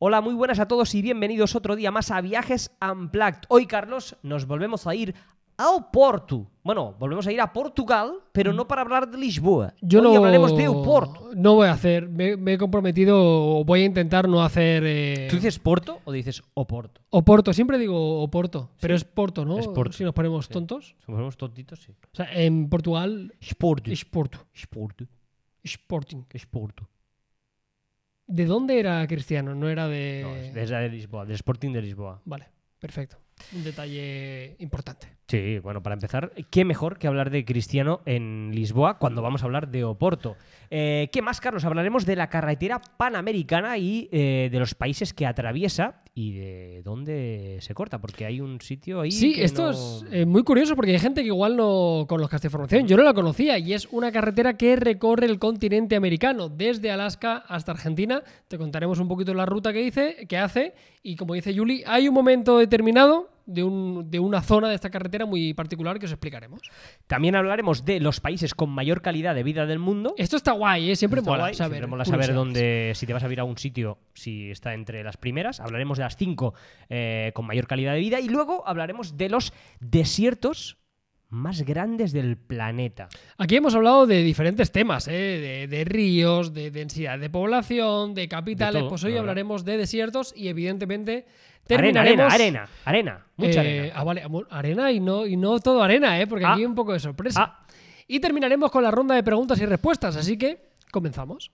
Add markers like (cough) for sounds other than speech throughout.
Hola, muy buenas a todos y bienvenidos otro día más a Viajes Unplugged. Hoy, Carlos, nos volvemos a ir a Oporto. Bueno, volvemos a ir a Portugal, pero no para hablar de Lisboa. Yo Hoy hablaremos de Oporto. No voy a hacer, me, he comprometido, voy a intentar no hacer... Eh, ¿Tú dices Porto o dices Oporto? Oporto, siempre digo Oporto, pero es Porto, ¿no? Es Porto. Si nos ponemos tontos. Si nos ponemos tontitos, sí. O sea, en Portugal... Es Porto. Es Porto. Es ¿De dónde era Cristiano? No era de. No, de Lisboa, del Sporting de Lisboa. Vale, perfecto un detalle importante. Sí, bueno, para empezar, ¿qué mejor que hablar de Cristiano en Lisboa cuando vamos a hablar de Oporto? Eh, ¿Qué más, Carlos? Hablaremos de la carretera panamericana y eh, de los países que atraviesa y de dónde se corta, porque hay un sitio ahí. Sí, esto es eh, muy curioso porque hay gente que igual no conozca esta información. Yo no la conocía y es una carretera que recorre el continente americano, desde Alaska hasta Argentina. Te contaremos un poquito la ruta que, dice, que hace y como dice Yuli, hay un momento determinado de, una zona de esta carretera muy particular que os explicaremos. También hablaremos de los países con mayor calidad de vida del mundo. Esto está guay, ¿eh? siempre, mola saber, dónde, si te vas a ir a un sitio, si está entre las primeras. Hablaremos de las cinco eh, con mayor calidad de vida y luego hablaremos de los desiertos más grandes del planeta. Aquí hemos hablado de diferentes temas, ¿eh? de, ríos, de densidad de población, de capitales. pues hoy hablaremos de desiertos y evidentemente terminaremos... Arena, arena, eh, arena, arena ah, mucha arena. arena y no, y no todo arena, ¿eh? porque ah, aquí hay un poco de sorpresa. Ah. y terminaremos con la ronda de preguntas y respuestas, así que comenzamos.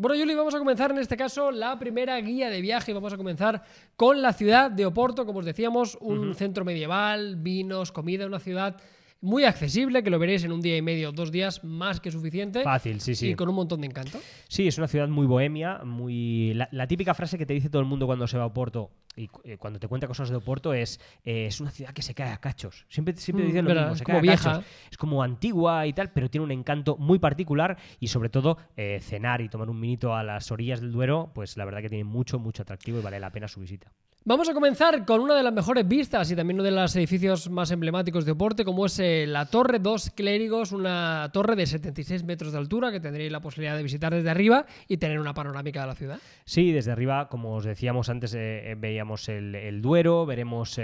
Bueno, Juli, vamos a comenzar en este caso la primera guía de viaje. Vamos a comenzar con la ciudad de Oporto, como os decíamos, un centro medieval, vinos, comida, una ciudad muy accesible, que lo veréis en un día y medio, dos días, más que suficiente. Fácil, sí, sí. Y con un montón de encanto. Sí, es una ciudad muy bohemia, muy... La, típica frase que te dice todo el mundo cuando se va a Oporto y eh, cuando te cuenta cosas de Oporto es eh, es una ciudad que se cae a cachos. Siempre, siempre mm, dicen lo mismo, se cae a vieja. cachos. Es como antigua y tal, pero tiene un encanto muy particular y sobre todo eh, cenar y tomar un minito a las orillas del Duero, pues la verdad que tiene mucho, mucho atractivo y vale la pena su visita. Vamos a comenzar con una de las mejores vistas y también uno de los edificios más emblemáticos de Oporte, como es eh, la Torre Dos Clérigos, una torre de 76 metros de altura que tendréis la posibilidad de visitar desde arriba y tener una panorámica de la ciudad. Sí, desde arriba, como os decíamos antes, eh, eh, veíamos el, Duero, veremos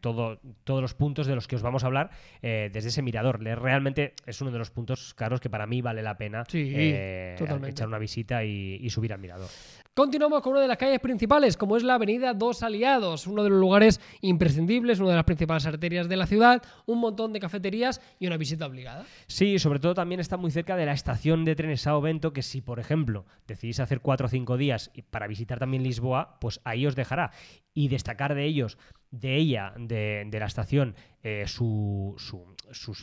todos los puntos de los que os vamos a hablar desde ese mirador. Realmente es uno de los puntos caros que para mí vale la pena echar una visita y subir al mirador. Continuamos con una de las calles principales, como es la Avenida Dos Aliados, uno de los lugares imprescindibles, una de las principales arterias de la ciudad, un montón de cafeterías y una visita obligada. Sí, sobre todo también está muy cerca de la estación de trenes Sao Bento, que si, por ejemplo, decidís hacer cuatro o cinco días para visitar también Lisboa, pues ahí os dejará. Y destacar de ellos de ella, de, la estación, eh, sus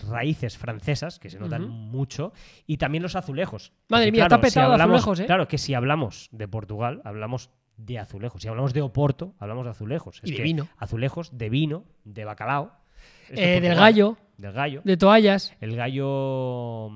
raíces francesas, que se notan mucho, y también los azulejos. Madre mía, claro, está petado azulejos, ¿eh? Claro, que si hablamos de Portugal, hablamos de azulejos. Si hablamos de Oporto, hablamos de azulejos. Es de vino. Azulejos de vino, de bacalao. Eh, del gallo. Del gallo. De toallas. El gallo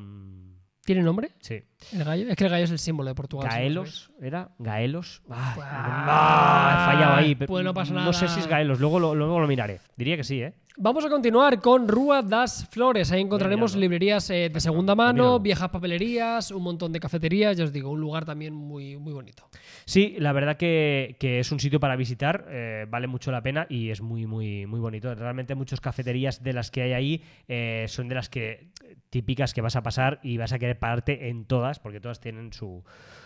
¿Tiene nombre? Sí. ¿El gallo? Es que el gallo es el símbolo de Portugal. Gaelos, ¿era? Gaelos. Ah, he fallado ahí. Pues no pasa nada. No sé si es Gaelos, luego lo, luego lo miraré. Diría que sí, ¿eh? Vamos a continuar con Rua das Flores. Ahí encontraremos librerías eh, de segunda mano, viejas papelerías, un montón de cafeterías. Ya os digo, un lugar también muy, muy bonito. Sí, la verdad que, es un sitio para visitar, eh, vale mucho la pena y es muy, muy, muy bonito. Realmente muchas cafeterías de las que hay ahí eh, son de las que eh, típicas que vas a pasar y vas a querer pararte en todas, porque todas tienen su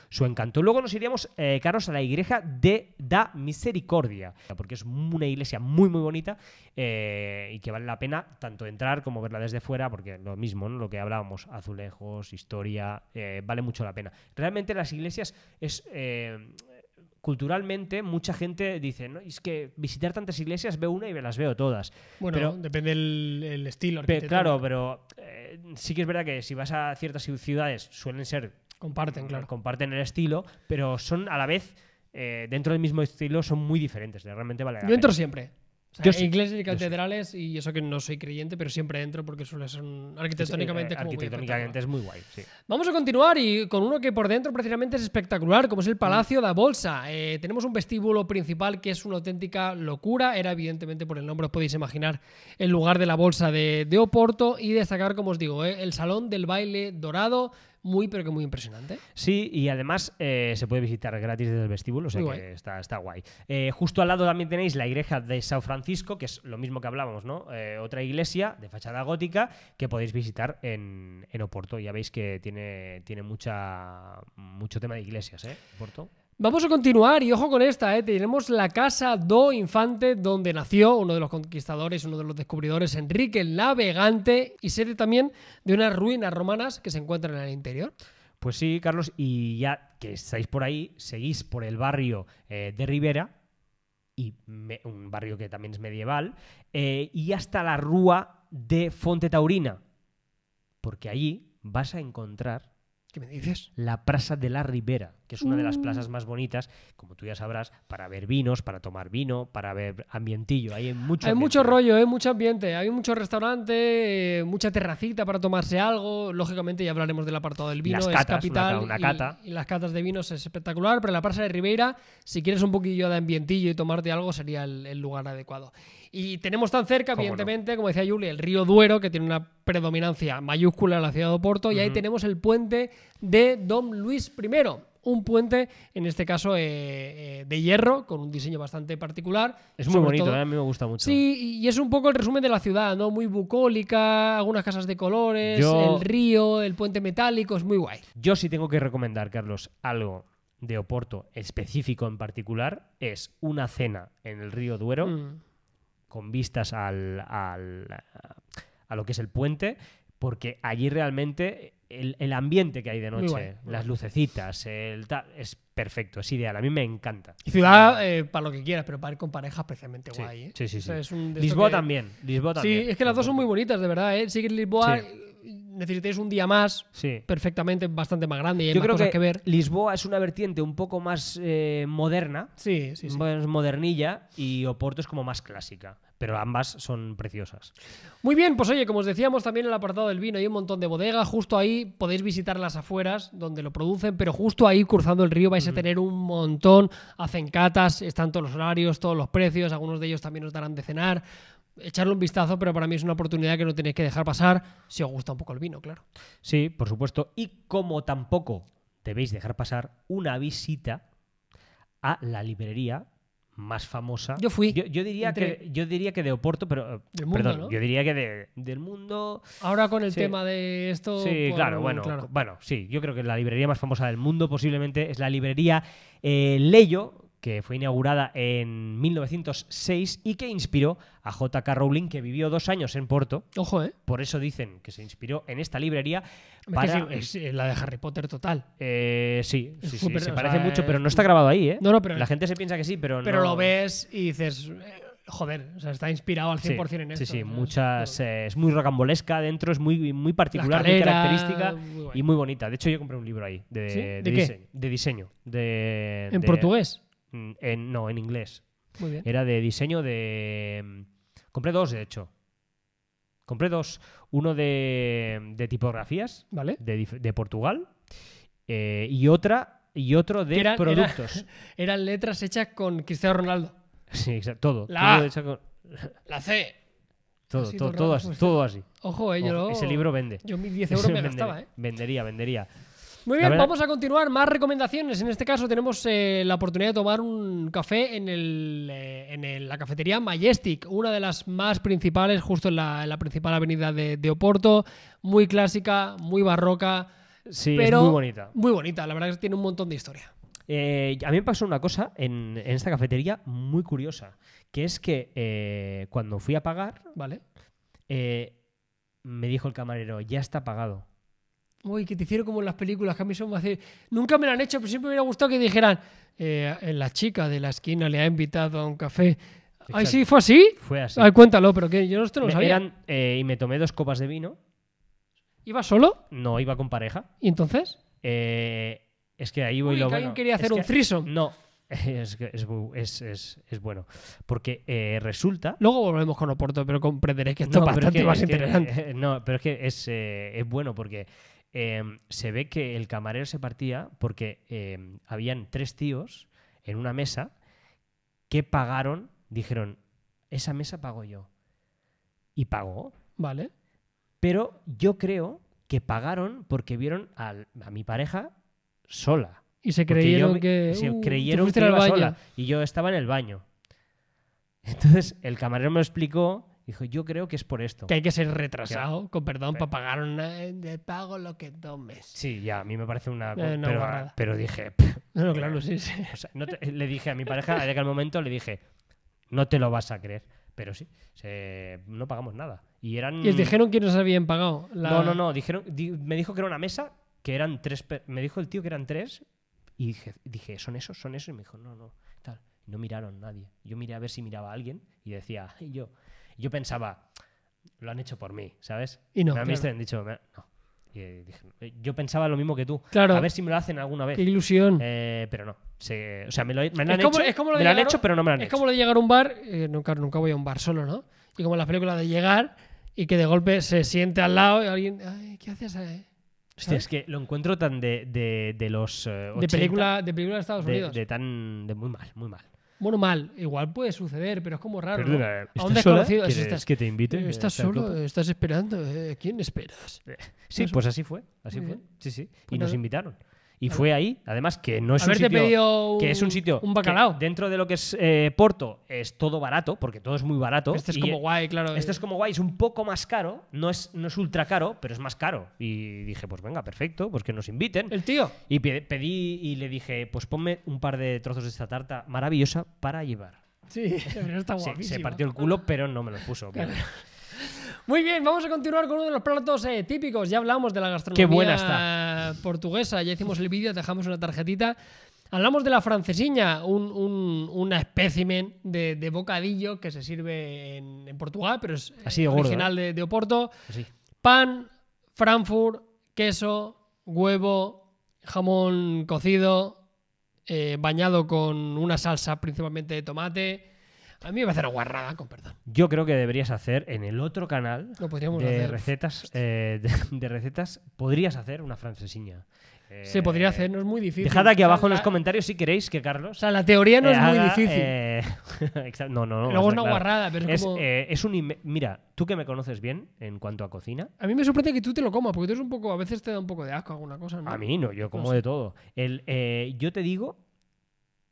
su encanto. Luego nos iríamos, eh, Carlos, a la iglesia de Da Misericordia, porque es una iglesia muy, muy bonita eh, y que vale la pena tanto entrar como verla desde fuera, porque lo mismo, ¿no? lo que hablábamos, azulejos, historia, eh, vale mucho la pena. Realmente las iglesias es culturalmente mucha gente dice, ¿no? es que visitar tantas iglesias veo una y me las veo todas. Bueno, depende el, estilo. claro, pero sí que es verdad que si vas a ciertas ciudades suelen ser Comparten, claro. Comparten el estilo, pero son a la vez, eh, dentro del mismo estilo, son muy diferentes. Realmente vale. La Yo entro siempre. O yo iglesias y catedrales, y eso que no soy creyente, pero siempre entro porque suele ser eh, arquitectónicamente, arquitectónicamente es muy guay. Vamos a continuar y con uno que por dentro precisamente es espectacular, como es el Palacio de la Bolsa. Eh, tenemos un vestíbulo principal que es una auténtica locura. Era evidentemente por el nombre, os podéis imaginar, el lugar de la Bolsa de, de Oporto y destacar, como os digo, el Salón del Baile Dorado muy, pero que muy impresionante. Sí, y además eh, se puede visitar gratis desde el vestíbulo, o sea que Está, está guay. Eh, justo al lado también tenéis la iglesia de San Francisco, que es lo mismo que hablábamos, ¿no? Eh, otra iglesia de fachada gótica que podéis visitar en, en Oporto. Ya veis que tiene, tiene mucha, mucho tema de iglesias, ¿eh? Oporto. Vamos a continuar y ojo con esta, eh, tenemos la casa do Infante donde nació uno de los conquistadores, uno de los descubridores, Enrique el Navegante y sede también de unas ruinas romanas que se encuentran en el interior. Pues sí, Carlos, y ya que estáis por ahí, seguís por el barrio eh, de Rivera, y un barrio que también es medieval, eh, y hasta la rúa de Fonte Taurina, porque allí vas a encontrar... ¿Qué me dices? La Plaza de la Ribera que es una de las mm. plazas más bonitas, como tú ya sabrás, para ver vinos, para tomar vino, para ver ambientillo. Hay mucho, hay mucho rollo, hay ¿eh? mucho ambiente. Hay mucho restaurante, eh, mucha terracita para tomarse algo. Lógicamente ya hablaremos del apartado del vino, las es capital. Una, cata. Y, las catas de vinos es espectacular, pero la Plaza de Ribeira, si quieres un poquillo de ambientillo y tomarte algo, sería el, lugar adecuado. Y tenemos tan cerca, evidentemente, como decía Julia, el río Duero, que tiene una predominancia mayúscula en la ciudad de Oporto, y ahí tenemos el puente de Don Luis I un puente, en este caso eh, eh, de hierro, con un diseño bastante particular. Es muy bonito, eh, a mí me gusta mucho. Sí, y es un poco el resumen de la ciudad, ¿no? Muy bucólica, algunas casas de colores, el río, el puente metálico, es muy guay. Yo sí tengo que recomendar, Carlos, algo de Oporto específico en particular, es una cena en el río Duero, mm. con vistas al, al, a lo que es el puente porque allí realmente el, ambiente que hay de noche, las lucecitas, el es perfecto, es ideal. A mí me encanta. Y ciudad eh, para lo que quieras, pero para ir con pareja especialmente guay. ¿eh? Sí, sí, sí. Lisboa, también, Lisboa también. Sí, es que las dos son muy bonitas, de verdad. ¿eh? Sí que Lisboa un día más, sí. perfectamente, bastante más grande y hay Yo más creo cosas que, Lisboa es una vertiente un poco más eh, moderna, sí, sí, modernilla y Oporto es como más clásica pero ambas son preciosas. Muy bien, pues oye, como os decíamos también en el apartado del vino hay un montón de bodegas, justo ahí podéis visitar las afueras donde lo producen, pero justo ahí cruzando el río vais a tener un montón, hacen catas, están todos los horarios, todos los precios, algunos de ellos también os darán de cenar. Echarle un vistazo, pero para mí es una oportunidad que no tenéis que dejar pasar si os gusta un poco el vino, claro. Sí, por supuesto. Y como tampoco debéis dejar pasar una visita a la librería más famosa. Yo fui. Yo, diría, que, yo diría que de Oporto, pero. Eh, perdón, yo diría que del mundo. Ahora con el tema de esto. Sí, claro, bueno, Bueno, sí, yo creo que la librería más famosa del mundo posiblemente es la librería eh, Leyo, que fue inaugurada en 1906 y que inspiró a J.K. Rowling, que vivió dos años en Porto. Ojo, ¿eh? Por eso dicen que se inspiró en esta librería. Es eh, la de Harry Potter total. Eh, sí, sí, sí se parece mucho, pero no está grabado ahí, ¿eh? No, pero... La gente se piensa que sí, pero, pero lo ves y dices eh, joder, está inspirado al 100% en esto. Sí, sí, muchas. es muy rocambolesca dentro es muy, muy particular, muy característica y muy bonita. De hecho, yo compré un libro ahí de, Diseño, de ¿En portugués? Mm, no, en inglés. Era de diseño de... Mm, compré dos, de hecho. Compré dos. Uno de, tipografías, ¿vale? De, Portugal. Eh, y otra y otro de productos. (laughs) eran letras hechas con Cristiano Ronaldo. Sí, exacto. Todo. La La C. Todo, así Ojo, Ese libro vende. Yo 10 euros me gastaba, ¿eh? Vendería, vendería. Muy bien, vamos a continuar. Más recomendaciones. En este caso tenemos eh, la oportunidad de tomar un café en, eh, la cafetería Majestic, una de las más principales, justo en la, principal avenida de, Oporto. Muy clásica, muy barroca. Sí, pero muy bonita. Muy bonita, la verdad es que tiene un montón de historia. Eh, a mí me pasó una cosa en, en, esta cafetería muy curiosa, que es que eh, cuando fui a pagar, ¿vale? me dijo el camarero, ya está pagado. Uy, que te hicieron como en las películas, que a mí son más... Nunca me lo han hecho, pero siempre me hubiera gustado que dijeran, eh, eh, la chica de la esquina le ha invitado a un café. Ay, sí, fue así. Fue así. Ay, cuéntalo, pero que yo esto no sabía. Eh, y me tomé dos copas de vino. ¿Iba solo? No, iba con pareja. ¿Y entonces? Eh, es que ahí voy Uy, lo que alguien quería hacer un (laughs) que, No, es, es, es, bueno. Porque resulta. Luego volvemos con Oporto, pero comprenderé que esto es bastante más interesante. no, pero es que es, bueno porque Em, se ve que el camarero se partía porque em, habían tres tíos en una mesa que pagaron, dijeron, esa mesa pago yo. Y pagó. Vale. Pero yo creo que pagaron porque vieron a mi pareja sola. Y se creyeron que. Se uh, creyeron que Y yo estaba en el baño. (laughs) Entonces el camarero me explicó Dijo, yo creo que es por esto. Que hay que ser retrasado, con perdón, para pagar una, de eh, pago lo que tomes. Sí, ya, a mí me parece una... Eh, pero, dije... (laughs) claro, sí, le dije a mi pareja, en aquel momento le dije, no te lo vas a creer. Pero sí, no pagamos nada. Y eran... ¿Y les dijeron que se habían pagado? No, no, no. Dijeron, me dijo que era una mesa, que eran tres... Me dijo el tío que eran tres y dije, ¿son esos? ¿Son esos? Y me dijo, no, no, tal. No miraron nadie. Yo miré a ver si miraba alguien y decía, yo, yo pensaba, lo han hecho por mí, ¿sabes? Y no. Me han han dicho, no. yo pensaba lo mismo que tú. Claro. A ver si me lo hacen alguna vez. Qué ilusión. Eh, pero no. o sea, me lo, han, hecho, como lo han hecho, pero no me han hecho. Es como lo de llegar a un bar. Eh, nunca, nunca voy a un bar solo, ¿no? Y como la película de llegar y que de golpe se siente al lado y alguien. Ay, ¿Qué haces? ahí? Hostia, es que lo encuentro tan de, de, de los. Eh, de, película, de Estados Unidos. de, tan. de muy mal, muy mal. Bueno, mal, igual puede suceder, pero es como raro. ¿no? ¿estás desconocido. que te invite? Eh, ¿Estás solo? ¿Estás esperando? Eh, ¿Quién esperas? Eh, sí, pues así fue. Así fue. Sí, sí. Pues y nos invitaron. Y fue ahí, además, que no es un sitio. que es un sitio. Un bacalao. dentro de lo que es eh, Porto es todo barato, porque todo es muy barato. Este es como e guay, claro. Este eh. es como guay, es un poco más caro. No es, no es ultra caro, pero es más caro. Y dije, pues venga, perfecto, pues que nos inviten. El tío. Y pedí y le dije, pues ponme un par de trozos de esta tarta maravillosa para llevar. Sí, (laughs) está Se, partió el culo, pero no me lo puso. Claro. Muy bien, vamos a continuar con uno de los platos eh, típicos. Ya hablamos de la gastronomía buena portuguesa, ya hicimos el vídeo, dejamos una tarjetita. Hablamos de la francesiña, un, una espécimen de, bocadillo que se sirve en, Portugal, pero es eh, original ¿eh? de, Oporto. Pan, Frankfurt, queso, huevo, jamón cocido, bañado con una salsa principalmente de tomate a mí me a una guarrada, con perdón. Yo creo que deberías hacer en el otro canal de recetas eh, de, recetas podrías hacer una francesiña. Se podría eh, hacer, no es muy difícil. Dejad aquí abajo en los comentarios si queréis que Carlos. O sea, la teoría no es eh, muy difícil. (laughs) no, no, no. Luego es una guarrada, pero es, un. Mira, tú que me conoces bien en cuanto a cocina. A mí me sorprende que tú te lo comas, porque tú eres un poco. A veces te da un poco de asco alguna cosa, A mí no, yo como pues de todo. El, yo te digo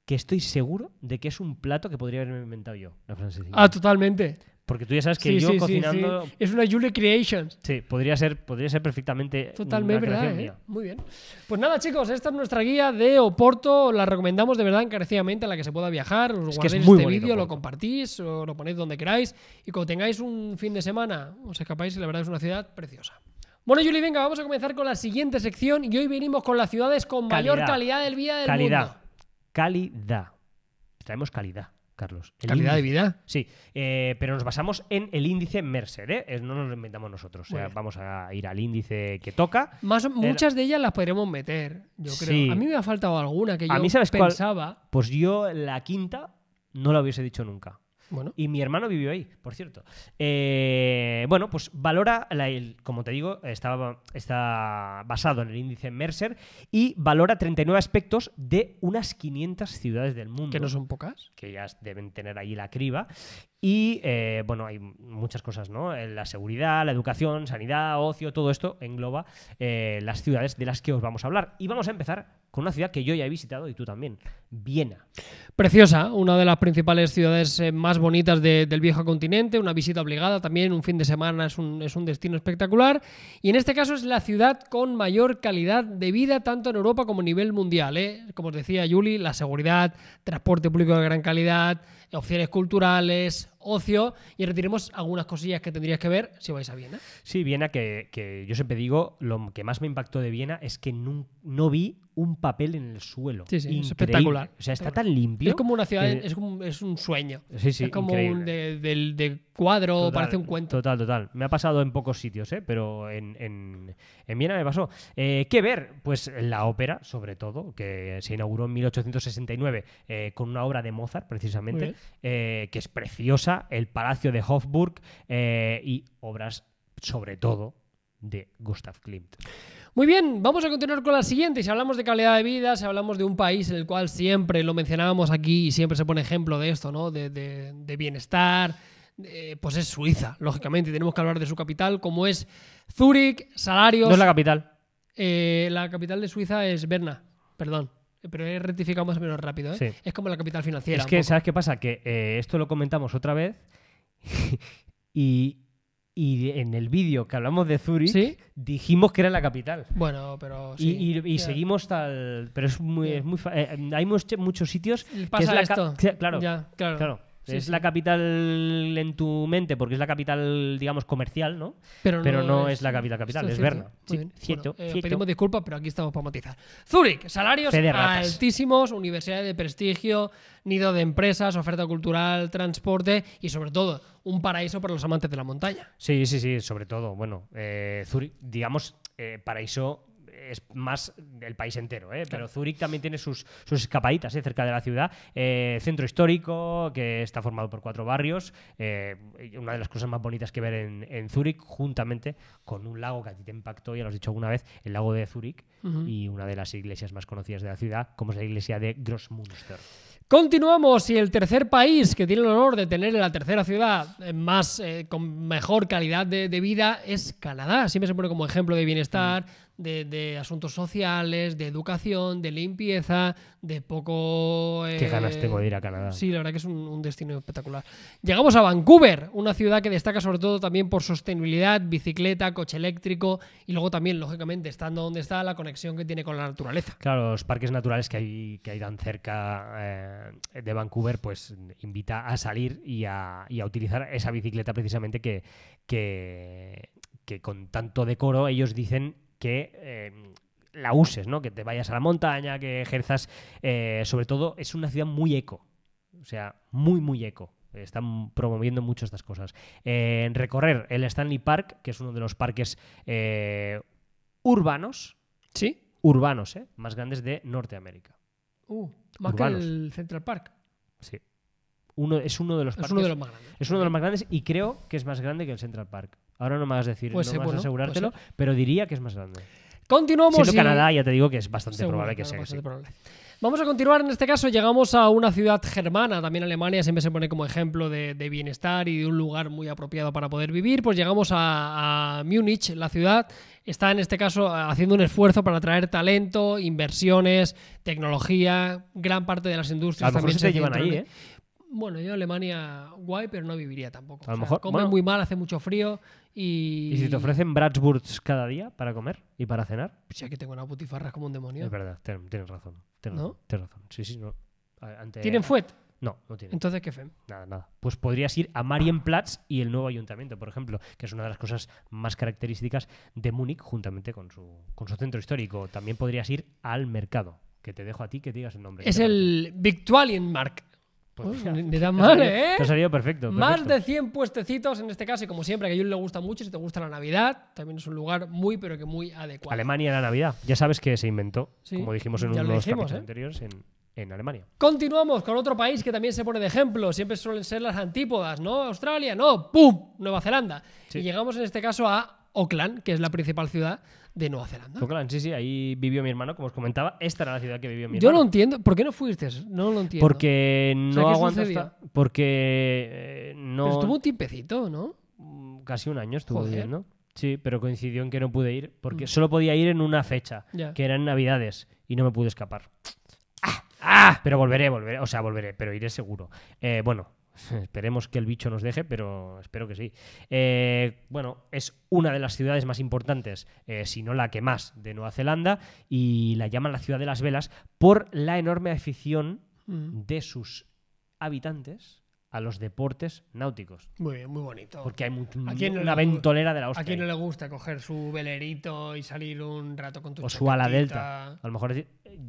que estoy seguro de que es un plato que podría haberme inventado yo, la Ah, totalmente. Porque tú ya sabes que yo cocinando. es una Julie Creations. Sí, podría ser, podría ser perfectamente. Totalmente, ¿verdad? Muy bien. Pues nada, chicos, esta es nuestra guía de Oporto. La recomendamos de verdad encarecidamente a la que se pueda viajar. Os es guardéis este vídeo, lo compartís, o lo ponéis donde queráis. Y cuando tengáis un fin de semana, os escapáis y la verdad es una ciudad preciosa. Bueno, Julie venga, vamos a comenzar con la siguiente sección. Y hoy venimos con las ciudades con mayor calidad del día del calidad. mundo calidad. Traemos calidad, Carlos. ¿Calidad de vida? Sí, eh, pero nos basamos en el índice Mercer, ¿eh? no nos lo inventamos nosotros. Pues- vamos a ir al índice que toca. Más, Muchas de ellas las podremos meter, yo creo. A mí me ha faltado alguna que yo a mí, ¿sabes pensaba. Pues yo la quinta no la hubiese dicho nunca. Y mi hermano vivió ahí, por cierto. Eh, bueno, pues valora, como te digo, estaba está basado en el índice Mercer y valora 39 aspectos de unas 500 ciudades del mundo. Que no son pocas. Que ya deben tener ahí la criba. Y eh, bueno, hay muchas cosas, ¿no? Eh, la seguridad, la educación, sanidad, ocio, todo esto engloba eh, las ciudades de las que os vamos a hablar. Y vamos a empezar con una ciudad que yo ya he visitado y tú también, Viena. Preciosa, una de las principales ciudades más bonitas del viejo continente, una visita obligada también, un fin de semana es un, destino espectacular. Y en este caso es la ciudad con mayor calidad de vida, tanto en Europa como a nivel mundial. Como os decía Juli, la seguridad, transporte público de gran calidad opciones culturales, ocio y retiremos algunas cosillas que tendrías que ver si vais a Viena. Sí, Viena, que, que yo siempre digo, lo que más me impactó de Viena es que no, no vi un papel en el suelo. es espectacular. O sea, está tan limpio. Es como una ciudad, es, un, un, sueño. Sí, es como un de, cuadro, parece un cuento. Total, total. Me ha pasado en pocos sitios, ¿eh? pero en, en, Viena me pasó. Eh, ¿Qué ver? Pues la ópera, sobre todo, que se inauguró en 1869 eh, con una obra de Mozart, precisamente, eh, que es preciosa, el Palacio de Hofburg y obras, sobre todo, de Gustav Klimt. Muy bien, vamos a continuar con la siguiente. Si hablamos de calidad de vida, si hablamos de un país en el cual siempre lo mencionábamos aquí y siempre se pone ejemplo de esto, ¿no? De, bienestar, pues es Suiza, lógicamente. tenemos que hablar de su capital, como es Zúrich, salarios. No es la capital. Eh, la capital de Suiza es Berna, perdón. Pero he rectificado más o menos rápido. ¿eh? Es como la capital financiera. Es que, ¿sabes qué pasa? Que eh, esto lo comentamos otra vez (laughs) y, y en el vídeo que hablamos de Zurich, dijimos que era la capital. Bueno, pero Y, seguimos tal. Pero es muy. Eh, hay muchos sitios. Pasa esto. claro, claro. es la capital en tu mente porque es la capital, digamos, comercial, ¿no? Pero no, es, la capital capital, es, Berna. Sí, eh, cierto, Pedimos disculpas, pero aquí estamos para matizar. Zurich, salarios altísimos, universidades de prestigio, nido de empresas, oferta cultural, transporte y sobre todo un paraíso para los amantes de la montaña. Sí, sí, sí, sobre todo. Bueno, eh, digamos, eh, paraíso es más el país entero, eh, pero Zurich también tiene sus, sus escapaditas eh, cerca de la ciudad. centro histórico, que está formado por cuatro barrios, una de las cosas más bonitas que ver en, en Zúrich, juntamente con un lago que a ti te impactó, ya lo has dicho alguna vez, el lago de Zurich, y una de las iglesias más conocidas de la ciudad, como es la iglesia de Grossmünster. Continuamos y el tercer país que tiene el honor de tener la tercera ciudad eh, más eh, con mejor calidad de, vida es Canadá. Siempre se pone como ejemplo de bienestar, de, asuntos sociales, de educación, de limpieza, de poco... Qué eh, ganas tengo de ir a Canadá. Sí, la verdad que es un, destino espectacular. Llegamos a Vancouver, una ciudad que destaca sobre todo también por sostenibilidad, bicicleta, coche eléctrico y luego también, lógicamente, estando donde está, la conexión que tiene con la naturaleza. Claro, los parques naturales que hay, que hay tan cerca eh, de Vancouver, pues invita a salir y a, utilizar esa bicicleta precisamente que, que con tanto decoro ellos dicen que eh, la uses, ¿no? Que te vayas a la montaña, que ejerzas. Eh, sobre todo, es una ciudad muy eco. O sea, muy, muy eco. Están promoviendo mucho estas cosas. recorrer el Stanley Park, que es uno de los parques eh, urbanos. Sí. Urbanos, Más grandes de Norteamérica. Uh, más que el Central Park. Sí. Uno, es uno de los parques, más grandes. Es uno de los más grandes y creo que es más grande que el Central Park. Ahora no me vas a decir, pues no asegurártelo, pero diría que es más grande. Continuamos. Siendo Canadá, ya te digo que es bastante probable que sea Vamos a continuar. En este caso, llegamos a una ciudad germana. También Alemania siempre se pone como ejemplo de, bienestar y de un lugar muy apropiado para poder vivir. Pues llegamos a, Múnich, la ciudad. Está en este caso haciendo un esfuerzo para atraer talento, inversiones, tecnología, gran parte de las industrias. también se, llevan ahí, bueno, yo en Alemania guay, pero no viviría tampoco. A lo mejor. Comen muy mal, hace mucho frío y. ¿Y si te ofrecen Bratsburgs cada día para comer y para cenar? Pues ya que tengo una putifarra como un demonio. Es verdad, tienes razón. ¿No? razón. Sí, sí, ¿Tienen fuet? No, no tiene. Entonces, ¿qué fe. Nada, nada. Pues podrías ir a Marienplatz y el nuevo ayuntamiento, por ejemplo, que es una de las cosas más características de Múnich, juntamente con su, con su centro histórico. También podrías ir al mercado, que te dejo a ti que digas el nombre. Es el Victualienmarkt. Pues, ha perfecto, Más de 100 puestecitos en este caso, y como siempre, que a Jun le gusta mucho, si te gusta la Navidad, también es un lugar muy, pero que muy adecuado. Alemania la Navidad, ya sabes que se inventó, como dijimos en unos capítulos ¿eh? anteriores, en, Alemania. Continuamos con otro país que también se pone de ejemplo. Siempre suelen ser las antípodas, ¿no? Australia, no, ¡pum! Nueva Zelanda. Y llegamos en este caso a Oklan, que es la principal ciudad de Nueva Zelanda. Oklan, sí, sí, ahí vivió mi hermano, como os comentaba. Esta era la ciudad que vivió mi hermano. Yo no entiendo. ¿Por qué no fuiste? No lo entiendo. Porque no Porque eh, no... Pero estuvo un tiempecito, ¿no? Mm, casi un año estuvo bien, ¿no? Sí, pero coincidió en que no pude ir, porque mm. solo podía ir en una fecha, que eran Navidades, y no me pude escapar. ¡Ah! ¡Ah! Pero volveré, volveré, o sea, volveré, pero iré seguro. Eh, bueno, (laughs) Esperemos que el bicho nos deje, pero espero que sí. Eh, bueno, es una de las ciudades más importantes, eh, si no la que más, de Nueva Zelanda y la llaman la ciudad de las velas por la enorme afición mm. de sus habitantes a los deportes náuticos. Muy bien, muy bonito. Porque hay mucho, una ventolera de la hostia. ¿A quién no le gusta coger su velerito y salir un rato con tu O su ala delta. A lo mejor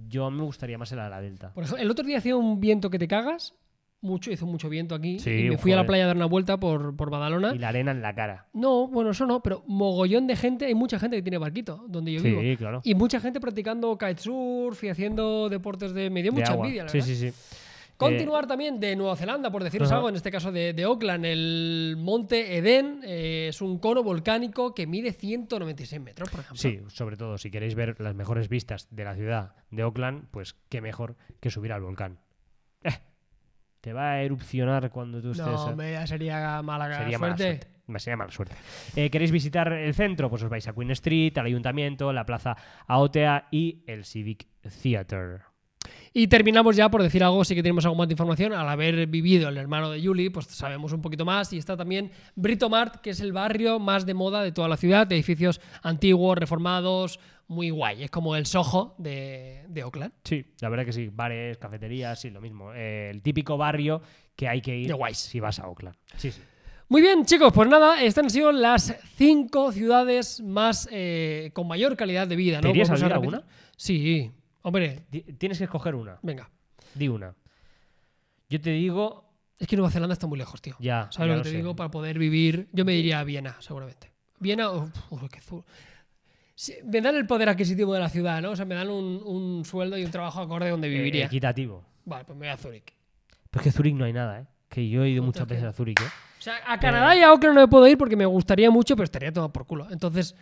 yo me gustaría más el ala delta. Por ejemplo, el otro día hacía un viento que te cagas mucho, hizo mucho viento aquí. y me fui a la playa a dar una vuelta por, Badalona. Y la arena en la cara. No, bueno, eso no, pero mogollón de gente, hay mucha gente que tiene barquito, donde yo sí, vivo. Claro. Y mucha gente practicando kitesurf y haciendo deportes de. Me dio mucha envidia, la sí, verdad. Sí, sí, Continuar eh, también de Nueva Zelanda, por deciros algo, en este caso de, Oakland Auckland, el monte Edén eh, es un cono volcánico que mide 196 metros, por ejemplo. Sí, sobre todo, si queréis ver las mejores vistas de la ciudad de Auckland, pues qué mejor que subir al volcán. Eh, te va a erupcionar cuando tú estés. No, eh, me, sería mala sería suerte. suerte. sería mala suerte. Eh, ¿Queréis visitar el centro? Pues os vais a Queen Street, al Ayuntamiento, la Plaza Aotea y el Civic Theater. Y terminamos ya por decir algo, sí que tenemos algo más de información. Al haber vivido el hermano de Julie, pues sabemos un poquito más. Y está también Britomart, que es el barrio más de moda de toda la ciudad, edificios antiguos, reformados, muy guay. Es como el Soho de, de Oakland. Sí, la verdad que sí. Bares, cafeterías, sí, lo mismo. Eh, el típico barrio que hay que ir si vas a Oakland. Muy bien, chicos, pues nada, estas han sido las cinco ciudades más eh, con mayor calidad de vida. ¿no? ¿Te alguna? Sí, hombre. tienes que escoger una. Venga. Di una. Yo te digo. Es que Nueva Zelanda está muy lejos, tío. Ya. ¿Sabes lo que te digo? Para poder vivir. Yo me diría Viena, seguramente. Viena. qué qué me dan el poder adquisitivo de la ciudad, ¿no? O sea, me dan un, sueldo y un trabajo acorde donde eh, viviría. equitativo. Vale, pues me voy a Zurich. Pues es que Zurich no hay nada, ¿eh? Que yo he ido muchas veces a Zurich, ¿eh? O sea, a Canadá eh. y a no me puedo ir porque me gustaría mucho, pero estaría todo por culo. Entonces,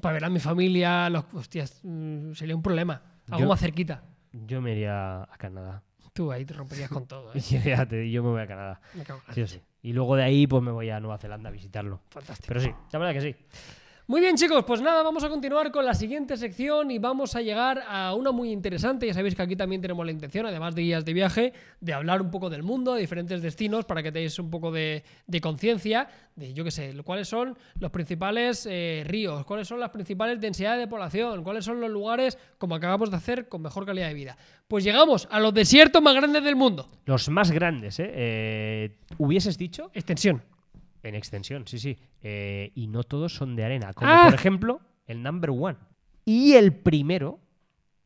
para ver a mi familia, los, hostias, mm, sería un problema. Algo más cerquita. Yo me iría a Canadá. Tú ahí te romperías con todo. ¿eh? (laughs) yo me voy a Canadá. Sí sí. Y luego de ahí, pues me voy a Nueva Zelanda a visitarlo. Fantástico. Pero sí, la verdad que sí. Muy bien chicos, pues nada, vamos a continuar con la siguiente sección y vamos a llegar a una muy interesante. Ya sabéis que aquí también tenemos la intención, además de guías de viaje, de hablar un poco del mundo, de diferentes destinos, para que tengáis un poco de, conciencia de, yo qué sé, cuáles son los principales eh, ríos, cuáles son las principales densidades de población, cuáles son los lugares, como acabamos de hacer, con mejor calidad de vida. Pues llegamos a los desiertos más grandes del mundo. Los más grandes, ¿eh? eh ¿Hubieses dicho? Extensión. En extensión, sí, sí. Eh, y no todos son de arena. Como ah. por ejemplo, el number one. Y el primero,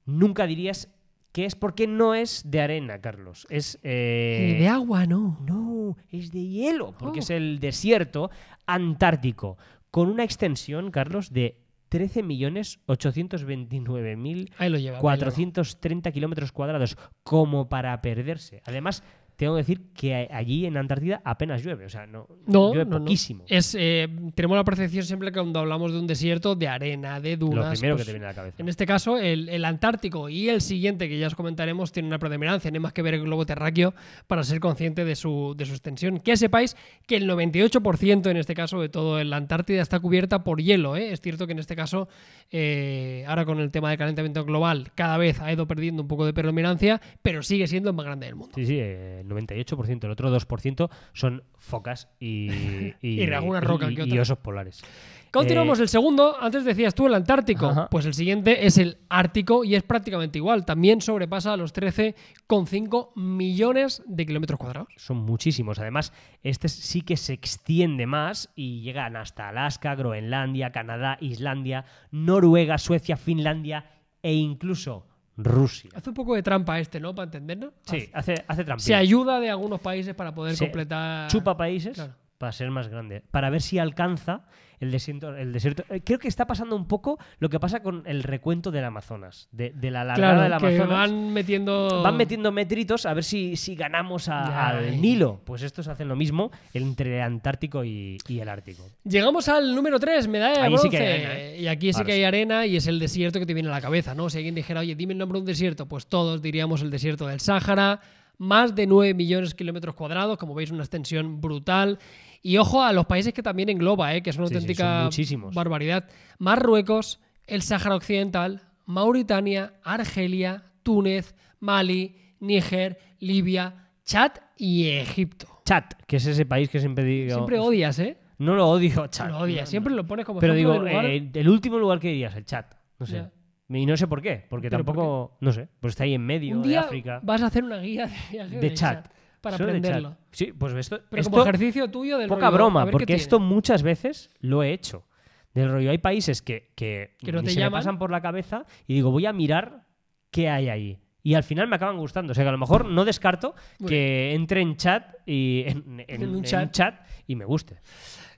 nunca dirías que es porque no es de arena, Carlos. Es. Eh, de agua, no. No, es de hielo, porque es oh. el desierto antártico. Con una extensión, Carlos, de 13.829.430 kilómetros cuadrados, como para perderse. Además, tengo que decir que allí en Antártida apenas llueve, o sea, no, no llueve no, poquísimo. Es, eh, tenemos la percepción siempre que cuando hablamos de un desierto, de arena, de dunas. Lo primero que pues, te viene a la cabeza. En este caso, el, Antártico y el siguiente, que ya os comentaremos, tiene una predominancia, no hay más que ver el globo terráqueo para ser consciente de su, de su extensión. Que sepáis que el 98% en este caso de todo el Antártida está cubierta por hielo. ¿eh? Es cierto que en este caso, eh, ahora con el tema del calentamiento global, cada vez ha ido perdiendo un poco de predominancia, pero sigue siendo el más grande del mundo. Sí, sí, 98%, el otro 2% son focas y, (laughs) osos polares. Continuamos, eh, el segundo, antes decías tú el Antártico, pues el siguiente es el Ártico y es prácticamente igual, también sobrepasa los 13,5 millones de kilómetros cuadrados. Son muchísimos, además este sí que se extiende más y llegan hasta Alaska, Groenlandia, Canadá, Islandia, Noruega, Suecia, Finlandia e incluso Rusia. Hace un poco de trampa este, ¿no? Para entendernos. Sí, hace, hace trampa. Se ayuda de algunos países para poder completar. Chupa países para ser más grande. Para ver si alcanza el desierto, el desierto. Eh, creo que está pasando un poco lo que pasa con el recuento del Amazonas, de, la largada del Amazonas. van metiendo. Van metiendo metritos a ver si, si ganamos al eh. Nilo. Pues estos hacen lo mismo entre el Antártico y, el Ártico. Llegamos al número 3, me da Y aquí sí que hay arena y es el desierto que te viene a la cabeza, ¿no? Si alguien dijera, oye, dime el nombre de un desierto, pues todos diríamos el desierto del Sáhara más de 9 millones de kilómetros cuadrados, como veis, una extensión brutal. Y ojo a los países que también engloba, ¿eh? que es una auténtica barbaridad. Marruecos, el Sáhara Occidental, Mauritania, Argelia, Túnez, Mali, Níger, Libia, Chad y Egipto. Chad, que es ese país que siempre digo... Siempre odias, ¿eh? No lo odio, Chad. Lo odias, siempre lo pones como Pero digo, eh, el último lugar que dirías, el Chad. No sé. Y no sé por qué, porque tampoco, no sé, pues está ahí en medio de África. Vas a hacer una guía de, de, para aprenderlo. Sí, pues esto, Pero como ejercicio tuyo del poca rollo, broma, porque esto muchas veces lo he hecho. Del rollo, hay países que, que, te me pasan por la cabeza y digo, voy a mirar qué hay ahí. Y al final me acaban gustando. O sea que a lo mejor no descarto que entre en chat y en, (laughs) un chat. y me guste.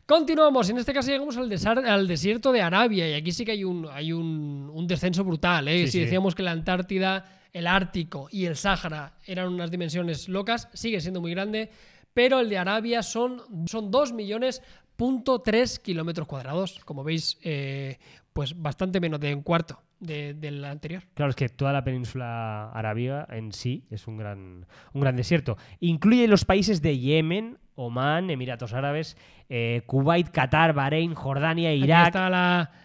Continuamos, en este caso llegamos al, al desierto de Arabia y aquí sí que hay un, hay un, descenso brutal. ¿eh? si decíamos que la Antártida el Ártico y el Sahara eran unas dimensiones locas, sigue siendo muy grande, pero el de Arabia son, son 2 millones. Punto kilómetros cuadrados, como veis, eh, pues bastante menos de un cuarto de, del anterior. Claro, es que toda la península arábiga en sí es un gran, un gran desierto. Incluye los países de Yemen, Omán, Emiratos Árabes, eh, Kuwait, Qatar, Bahrein, Jordania, Irak.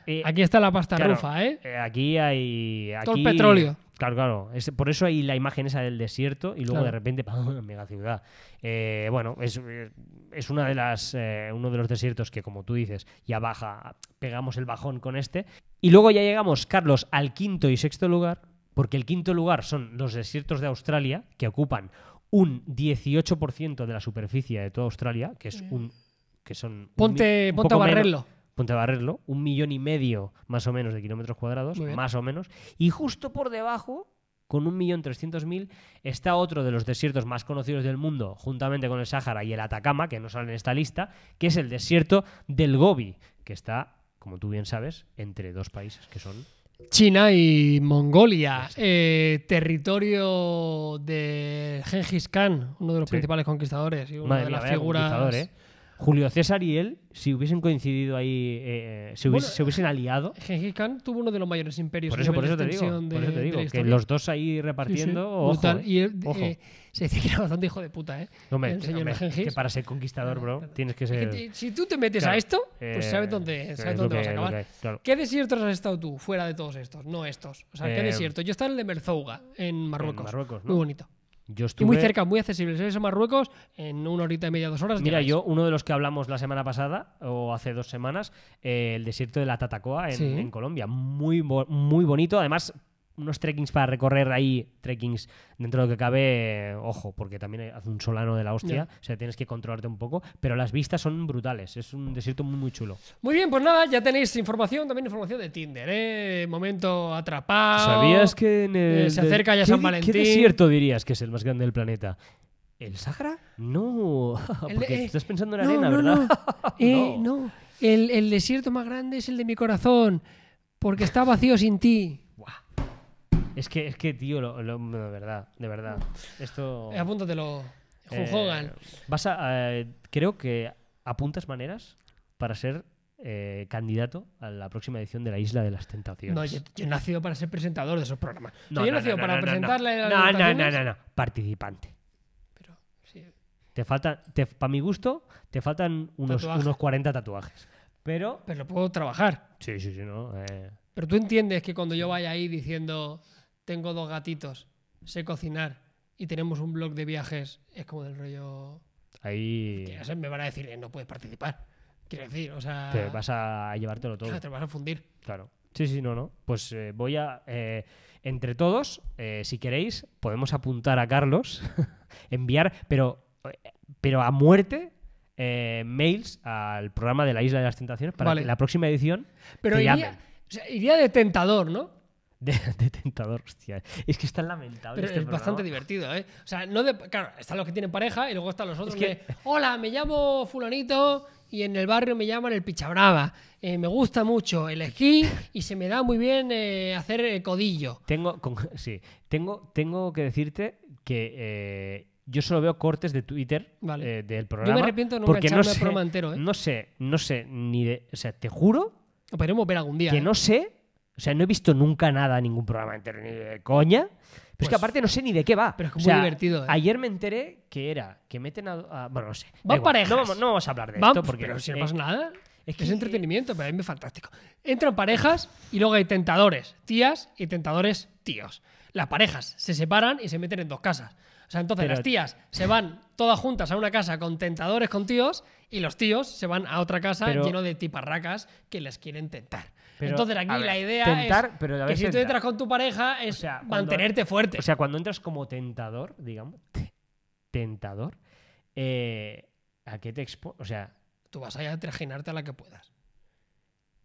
Eh, aquí está la, pasta rufa, ¿eh? Aquí hay. Todo el petróleo. Claro, claro. Es, por eso hay la imagen esa del desierto y luego de repente, (laughs) ¡pam! mega ciudad. Eh, bueno, es, una de las, eh, uno de los desiertos que, como tú dices, ya baja, pegamos el bajón con este. Y luego ya llegamos, Carlos, al quinto y sexto lugar, porque el quinto lugar son los desiertos de Australia, que ocupan un 18% de la superficie de toda Australia, que es mm. un que son ponte, un, barrerlo, un millón y medio más o menos de kilómetros cuadrados, más o menos, y justo por debajo, con un millón trescientos mil, está otro de los desiertos más conocidos del mundo, juntamente con el Sáhara y el Atacama, que no salen en esta lista, que es el desierto del Gobi, que está, como tú bien sabes, entre dos países que son China y Mongolia, eh, territorio de Gengis Khan, uno de los principales conquistadores y una de las figuras. Julio César y él, si hubiesen coincidido ahí, eh, eh se, hubiesen aliado. Eh, Gengis Khan tuvo uno de los mayores imperios. Por eso, por te digo, por eso te digo. que los dos ahí repartiendo. y él, eh, ojo. se dice que era bastante hijo de puta, ¿eh? el señor Gengis. Que para ser conquistador, bro, tienes que ser. si tú te metes a esto, pues sabes dónde, sabes dónde vas a acabar. ¿Qué desiertos has estado tú fuera de todos estos? No estos. O sea, ¿qué desierto? Yo estaba en el de Merzouga, en Marruecos. En Marruecos Muy bonito. Y muy cerca, muy accesible. Si eres Marruecos, en una horita y media, dos horas. Mira, yo, uno de los que hablamos la semana pasada, o hace dos semanas, eh, el desierto de la Tatacoa en, Colombia. Muy, muy bonito. Además, unos trekkings para recorrer ahí, trekkings dentro de lo que cabe, ojo, porque también hace un solano de la hostia, o sea, tienes que controlarte un poco, pero las vistas son brutales, es un desierto muy, chulo. Muy bien, pues nada, ya tenéis información, también información de Tinder, ¿eh? Momento atrapado. ¿Sabías que en eh, el, se acerca ya San Valentín? ¿Qué desierto dirías que es el más grande del planeta? ¿El Sahara? No, (laughs) porque eh, estás pensando en arena, ¿verdad? (laughs) Eh, (laughs) no, no. El, el desierto más grande es el de mi corazón, porque está vacío sin ti. Es que, es que tío, lo, de verdad, de verdad. Esto. Eh, apúntatelo. de eh, Vas a, eh, creo que apuntas maneras para ser candidato a la próxima edición de la Isla de las Tentaciones. No, yo, he nacido para ser presentador de esos programas. No, yo he nacido para presentarle. No. No, no, no, no, no. Participante. Pero, sí. Te falta te, para mi gusto, te faltan unos, unos 40 tatuajes. Pero. Pero lo puedo trabajar. Sí, sí, sí, no. Pero tú entiendes que cuando yo vaya ahí diciendo tengo dos gatitos, sé cocinar y tenemos un blog de viajes, es como del rollo. Ahí. me van a decir, eh, no puedes participar. Quiero decir, o sea. Te vas a llevártelo todo. Te vas a fundir. Claro. Sí, sí, no, no. Pues eh, voy a. Eh, entre todos, si queréis, podemos apuntar a Carlos, (laughs) enviar, pero, pero a muerte mails al programa de la Isla de las Tentaciones para la próxima edición. Pero iría, iría de tentador, ¿no? (laughs) De, tentador, hostia. Es que es tan lamentable. Este es bastante divertido, ¿eh? O sea, no de, claro, están los que tienen pareja y luego están los otros que (laughs) hola, me llamo fulanito y en el barrio me llaman el Pichabrava. Eh, me gusta mucho el esquí y se me da muy bien eh, hacer el eh, codillo. Tengo, (laughs) sí, tengo, tengo que decirte que yo solo veo cortes de Twitter vale. del programa. Yo me arrepiento de no porque no sé, el programa entero, No sé, no sé, ni de. O sea, te juro. Lo podremos ver algún día. Que no sé o sea, no he visto nunca nada, ningún programa de de coña. Pero es que pues aparte no sé ni de qué va. Pero es o muy divertido. ¿eh? Ayer me enteré que era que meten a. a bueno, no sé. Van parejas. No vamos, a hablar de esto porque. si no pasa nada. Es, que, es entretenimiento, pero a mí me fantástico. Entran parejas y luego hay tentadores, tías y tentadores, tíos. Las parejas se separan y se meten en dos casas. O sea, entonces las tías se van todas juntas a una casa con tentadores, con tíos, y los tíos se van a otra casa lleno de tiparracas que les quieren tentar. Entonces aquí la idea es pero que si tú entras con tu pareja es mantenerte fuerte. O sea, cuando entras como tentador, digamos, tentador, eh, ¿a qué te expones? O sea... Tú vas a trajinarte a la que puedas.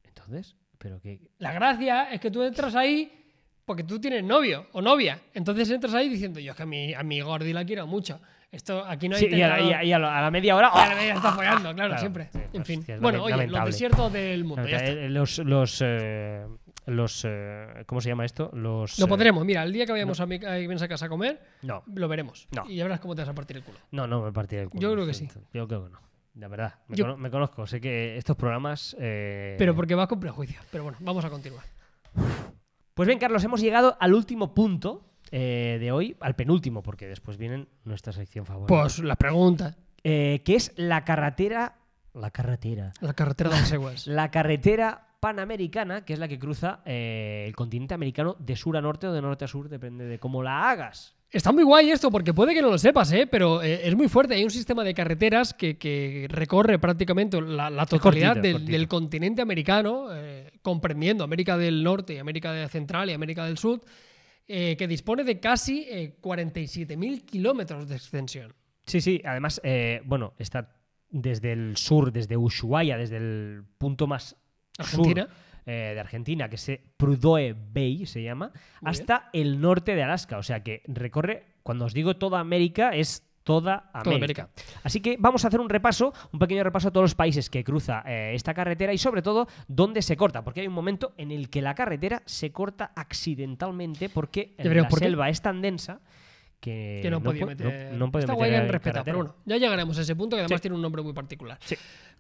Entonces, pero que... La gracia es que tú entras ahí porque tú tienes novio o novia. Entonces entras ahí diciendo, yo es que a mi, a mi gordi la quiero mucho. Esto aquí no hay. Sí, y, a la, la, media hora. (laughs) a la ¡oh! media está follando, claro, siempre. en fin. bueno, oye, los desiertos del mundo. Ya está. Eh, los. los eh, Los. Eh, ¿Cómo se llama esto? Los. Lo eh, pondremos. Mira, el día que vayamos a, mi, a casa a comer, no. lo veremos. No. Y ya verás cómo te vas a partir el culo. No, no me partiré el culo. Yo creo que sí. Yo creo que no. La verdad, me, conozco, me conozco. Sé que estos programas. Pero porque vas con prejuicios. Pero bueno, vamos a continuar. Pues bien, Carlos, hemos llegado al último punto eh, de hoy, al penúltimo, porque después vienen nuestra sección favorita. Pues la pregunta. Eh, que es la carretera. La carretera. La carretera de las Eguas. (laughs) la carretera panamericana, que es la que cruza eh, el continente americano de sur a norte o de norte a sur, depende de cómo la hagas. Está muy guay esto, porque puede que no lo sepas, ¿eh? pero es muy fuerte. Hay un sistema de carreteras que, recorre prácticamente la, totalidad del, continente americano comprendiendo América del Norte y América Central y América del Sur, eh, que dispone de casi 47.000 eh, kilómetros de extensión. Sí, sí, además, eh, bueno, está desde el sur, desde Ushuaia, desde el punto más Sur, de Argentina, que se Prudhoe Bay se llama, hasta el norte de Alaska. O sea que recorre, cuando os digo toda América, es toda América. Así que vamos a hacer un repaso, un pequeño repaso a todos los países que cruza eh, esta carretera y sobre todo dónde se corta, porque hay un momento en el que la carretera se corta accidentalmente porque la selva es tan densa que, no, no, meter. No, Está en respeto, pero ya llegaremos a ese punto que además tiene un nombre muy particular.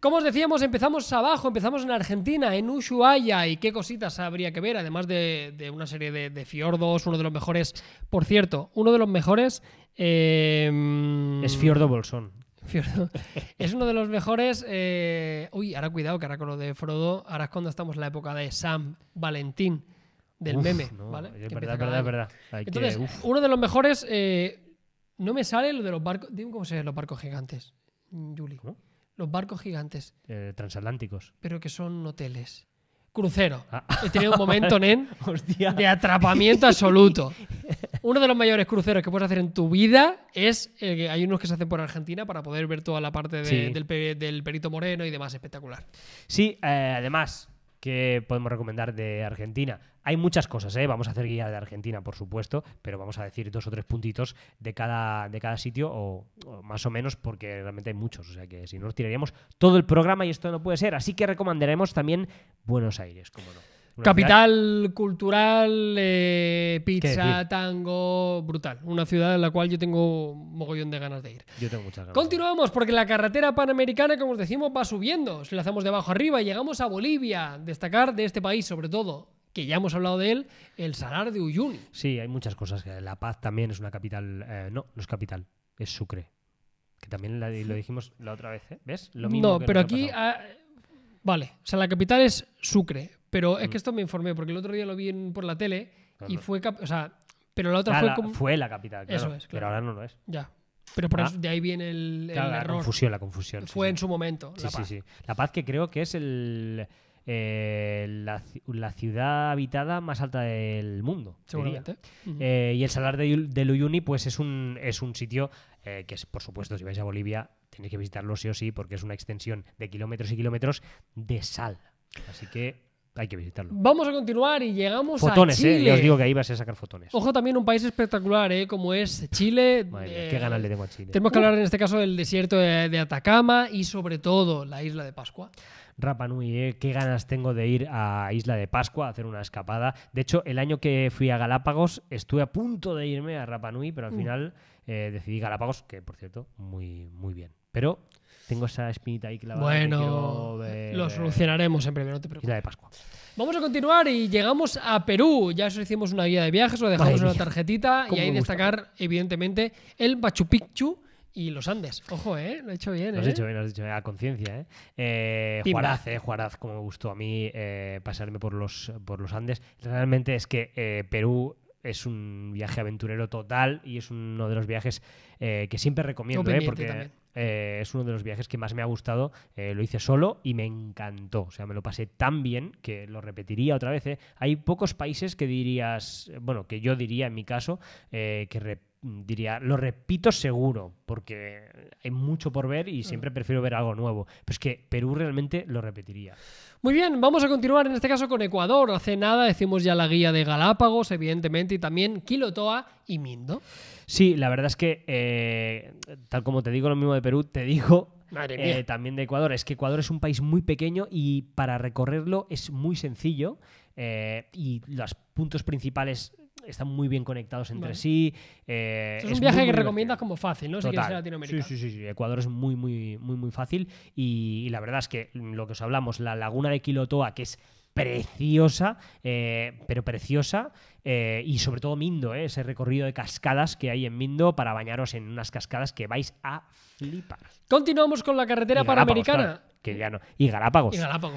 Como os decíamos, empezamos abajo, empezamos en Argentina, en Ushuaia, y qué cositas habría que ver, además de, una serie de, de, fiordos, uno de los mejores, por cierto, uno de los mejores Em, es Fiordo Bolsón. es uno de los mejores. Eh, uy, ahora cuidado, que ahora con lo de Frodo, ahora es cuando estamos en la época de Sam Valentín, del meme, Entonces, uno de los mejores. Eh, no me sale lo de los barcos. Dime cómo se los barcos gigantes, Juli. Los barcos gigantes. Eh, transatlánticos. Pero que son hoteles crucero. Ah. He tenido un momento, (laughs) Nen, de atrapamiento absoluto. (laughs) uno de los mayores cruceros que puedes hacer en tu vida es. Eh, hay unos que se hacen por Argentina para poder ver toda la parte del, Perito Moreno y demás. Espectacular. Sí, eh, además, ¿qué podemos recomendar de Argentina? Hay muchas cosas, ¿eh? vamos a hacer guía de Argentina, por supuesto, pero vamos a decir dos o tres puntitos de cada, de cada sitio, o, más o menos, porque realmente hay muchos, o sea que si no nos tiraríamos todo el programa y esto no puede ser, así que recomendaremos también Buenos Aires, como no. Capital cultural, eh, pizza, tango, brutal. Una ciudad en la cual yo tengo mogollón de ganas de ir. Yo tengo muchas ganas. Continuamos, porque la carretera panamericana, como os decimos, va subiendo. Si la hacemos de abajo arriba, llegamos a Bolivia. Destacar de este país, sobre todo, que ya hemos hablado de él, el Salar de Uyuni. Sí, hay muchas cosas. Eh, la Paz también es una capital. Eh, no, no es capital, es Sucre. Que también lo dijimos la otra vez, ¿ves? Lo mismo no, pero aquí. vale, o sea, la capital es Sucre, pero es que esto me informé, porque el otro día lo vi por la tele y fue. O sea, pero la otra fue como. fue la capital, Eso es, Pero ahora no lo es. Ya. Pero ah. de ahí viene el, la confusión, la confusión. Fue en su momento. Sí, la sí, paz. sí. La Paz que creo que es el, eh, la, ciudad habitada más alta del mundo. Seguramente. Eh, y el Salar de, Luyuni, pues es un, es un sitio eh, que, por supuesto, si vais a Bolivia, tenéis que visitarlo sí o sí, porque es una extensión de kilómetros y kilómetros de sal. Así que hay que visitarlo. Vamos a continuar y llegamos a Chile. Fotones, eh. os digo que ahí vas a sacar fotones. Ojo también un país espectacular, eh, como es Chile. Madre eh, qué ganas le tengo a Chile. Tenemos que uh. hablar en este caso del desierto de, Atacama y sobre todo la isla de Pascua. Rapa Nui, ¿eh? qué ganas tengo de ir a Isla de Pascua a hacer una escapada. De hecho, el año que fui a Galápagos estuve a punto de irme a Rapa Nui, pero al mm. final eh, decidí Galápagos, que por cierto, muy, muy bien. Pero tengo esa espinita ahí clavada. Bueno, lo solucionaremos en breve, no te preocupes. de Pascua. Vamos a continuar y llegamos a Perú. Ya os hicimos una guía de viajes, lo dejamos en la tarjetita y ahí destacar, evidentemente, el Machu Picchu y los Andes. Ojo, ¿eh? Lo he hecho bien, Lo has eh. hecho bien, lo has hecho bien, a conciencia, ¿eh? eh Juaraz, ¿eh? Juaraz, como me gustó a mí eh, pasarme por los, por los Andes. Realmente es que Perú es un viaje aventurero total y es uno de los viajes eh, que siempre recomiendo, eh, porque eh, es uno de los viajes que más me ha gustado. Eh, lo hice solo y me encantó. O sea, me lo pasé tan bien que lo repetiría otra vez. Hay pocos países que dirías, bueno, que yo diría en mi caso, que diría, lo repito seguro, porque hay mucho por ver y mm. siempre prefiero ver algo nuevo. Pero es que Perú realmente lo repetiría. Muy bien, vamos a continuar en este caso con Ecuador. Hace nada decimos ya la guía de Galápagos, evidentemente, y también Quilotoa y Mindo. Sí, la verdad es que, eh, tal como te digo lo mismo de Perú, te digo eh, también de Ecuador. Es que Ecuador es un país muy pequeño y para recorrerlo es muy sencillo eh, y los puntos principales están muy bien conectados entre sí. es, un viaje que recomiendas como fácil, ¿no? Si quieres ir a Latinoamérica. Sí, sí, sí, Ecuador es muy, muy, muy, muy fácil y, la verdad es que lo que os hablamos, la laguna de Quilotoa, que es preciosa, pero preciosa. Eh, y sobre todo Mindo, eh, ese recorrido de cascadas que hay en Mindo para bañaros en unas cascadas que vais a flipar. Continuamos con la carretera panamericana. Y Galápagos.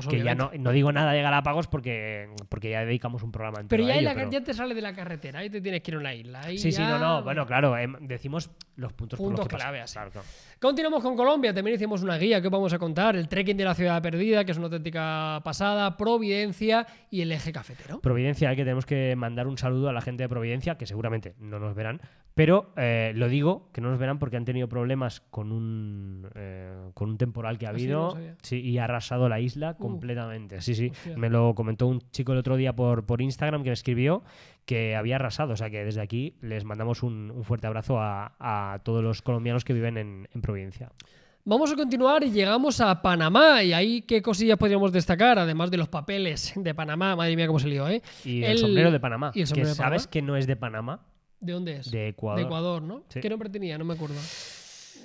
que ya no, digo nada de Galápagos porque, porque ya dedicamos un programa entero. Pero ya, te sale de la carretera, y te tienes que ir a una isla. sí, sí, no, no. Bueno, claro, em, decimos los puntos, por clave, Continuamos con Colombia. También hicimos una guía que vamos a contar: el trekking de la ciudad perdida, que es una auténtica pasada, Providencia y el eje cafetero. Providencia, que tenemos que mandar un un saludo a la gente de Providencia, que seguramente no nos verán, pero eh, lo digo, que no nos verán porque han tenido problemas con un, eh, con un temporal que ha ah, habido sí, y ha arrasado la isla uh. completamente. Sí, sí, me lo comentó un chico el otro día por, por Instagram que me escribió que había arrasado, o sea que desde aquí les mandamos un, fuerte abrazo a, todos los colombianos que viven en, en Providencia. Vamos a continuar y llegamos a Panamá. ¿Y ahí qué cosillas podríamos destacar? Además de los papeles de Panamá. Madre mía, cómo se lió, ¿eh? Y el, sombrero de Panamá. ¿Y que sabes que no es de Panamá. ¿De dónde es? De Ecuador. De Ecuador, ¿no? ¿Qué nombre tenía? No me acuerdo.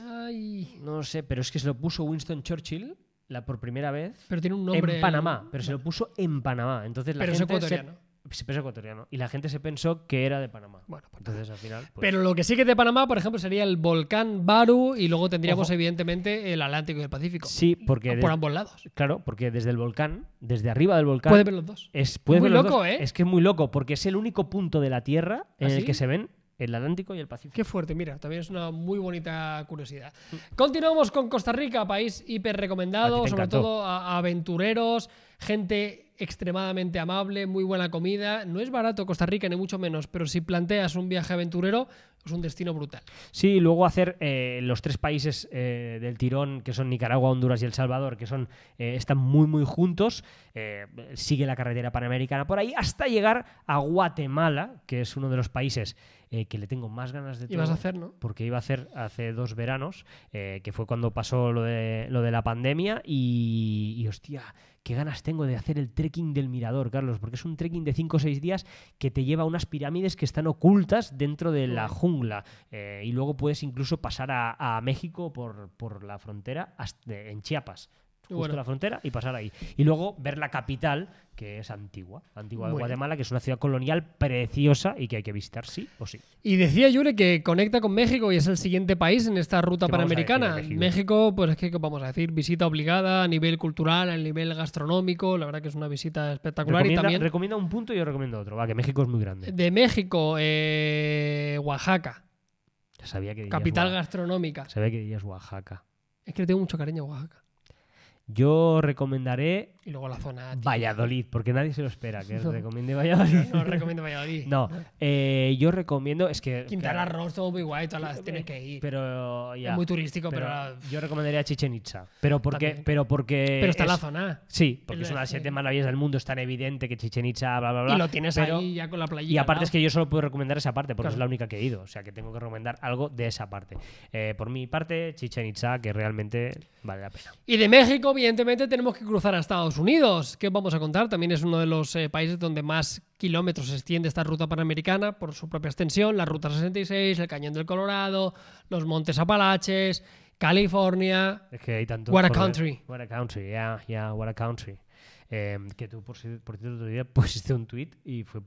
Ay. No sé, pero es que se lo puso Winston Churchill la por primera vez. Pero tiene un nombre. En Panamá. Pero se lo puso en Panamá. Entonces la pero Es ecuatoriano se ecuatoriano y la gente se pensó que era de Panamá. Bueno, pues entonces pues Pero lo que sí que es de Panamá, por ejemplo, sería el volcán Baru y luego tendríamos evidentemente el Atlántico y el Pacífico. Sí, porque por ambos lados. Claro, porque desde el volcán, desde arriba del volcán. Puede ver los dos. Es muy loco, ¿eh? Es que es muy loco porque es el único punto de la Tierra en ¿Ah, el que se ven el Atlántico y el Pacífico. Qué fuerte, mira, también es una muy bonita curiosidad. Continuamos con Costa Rica, país hiper recomendado, sobre todo a aventureros, gente extremadamente amable, muy buena comida. No es barato Costa Rica, ni mucho menos, pero si planteas un viaje aventurero, es un destino brutal. Sí, luego hacer eh, los tres países eh, del tirón, que son Nicaragua, Honduras y El Salvador, que son eh, están muy, muy juntos. sigue la carretera panamericana por ahí hasta llegar a Guatemala, que es uno de los países que le tengo más ganas de todo. Ibas a hacer, ¿no? Porque iba a hacer hace dos veranos, que fue cuando pasó lo de, la pandemia y, y, hostia, qué ganas tengo de hacer el trekking del mirador, Carlos, porque es un trekking de 5 o 6 días que te lleva a unas pirámides que están ocultas dentro de la jungla. Eh, y luego puedes incluso pasar a, México por, por la frontera en Chiapas justo la frontera y pasar ahí. Y luego ver la capital, que es Antigua, Antigua de Guatemala, que es una ciudad colonial preciosa y que hay que visitar sí o sí. Y decía Yure que conecta con México y es el siguiente país en esta ruta panamericana. México? pues es que vamos a decir, visita obligada a nivel cultural, a nivel gastronómico, la verdad que es una visita espectacular. y también... recomienda un punto y yo recomiendo otro, va, que México es muy grande. De México, eh, Oaxaca. Sabía que Capital gastronómica. Sabía que dirías Oaxaca. Es que le tengo mucho cariño a Oaxaca. Yo recomendaré. Y luego la zona. Valladolid, porque nadie se lo espera que no. recomiende Valladolid. No, no recomiendo Valladolid. No, eh, yo recomiendo. Es que. Quintana claro, todo muy guay, todas las tienes que ir. Pero Es muy turístico, pero. yo recomendaría Chichen Itza. Pero porque. Pero, porque pero está la zona. Sí, porque es una de las siete maravillas del mundo, es tan evidente que Chichen Itza, bla, bla, bla. Y lo tienes ahí ya con la playita Y aparte es que yo solo puedo recomendar esa parte, porque es la única que he ido. O sea que tengo que recomendar algo de esa parte. Eh, por mi parte, Chichen Itza, que realmente vale la pena. Y de México evidentemente tenemos que cruzar a Estados Unidos, que os vamos a contar, también es uno de los eh, países donde más kilómetros se extiende esta ruta panamericana por su propia extensión, la Ruta 66, el Cañón del Colorado, los Montes Apalaches, California. Es que hay tanto. What a country. What a country, yeah, yeah, what a country. Em, que tú, por, cierto, otro día (laughs) pusiste un tweet y fue,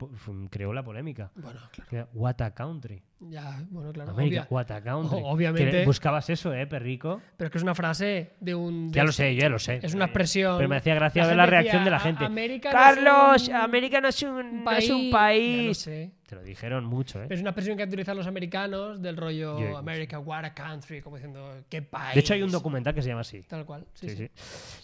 creó la polémica. Bueno, claro. What a country. Ya, bueno, América, what a country. obviamente. buscabas eso, ¿eh, perrico? Pero es que es una frase de un. ya lo sé, yo ya lo sé. Es una expresión. Pero me hacía gracia ver la reacción de la gente. Carlos, América no es un país. Te lo dijeron mucho, ¿eh? es una expresión que utilizan los americanos del rollo America, what a country, como diciendo, qué país. De hecho, hay un documental que se llama así. Tal cual. Sí,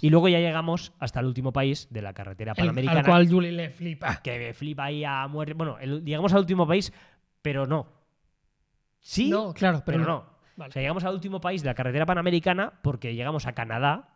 Y luego ya llegamos hasta el último país de la carretera panamericana. El, cual Julie le flipa. Que flipa ahí a muerte. Bueno, llegamos al último país, pero no Sí. No, claro, pero, no. llegamos al último país de la carretera panamericana porque llegamos a Canadá,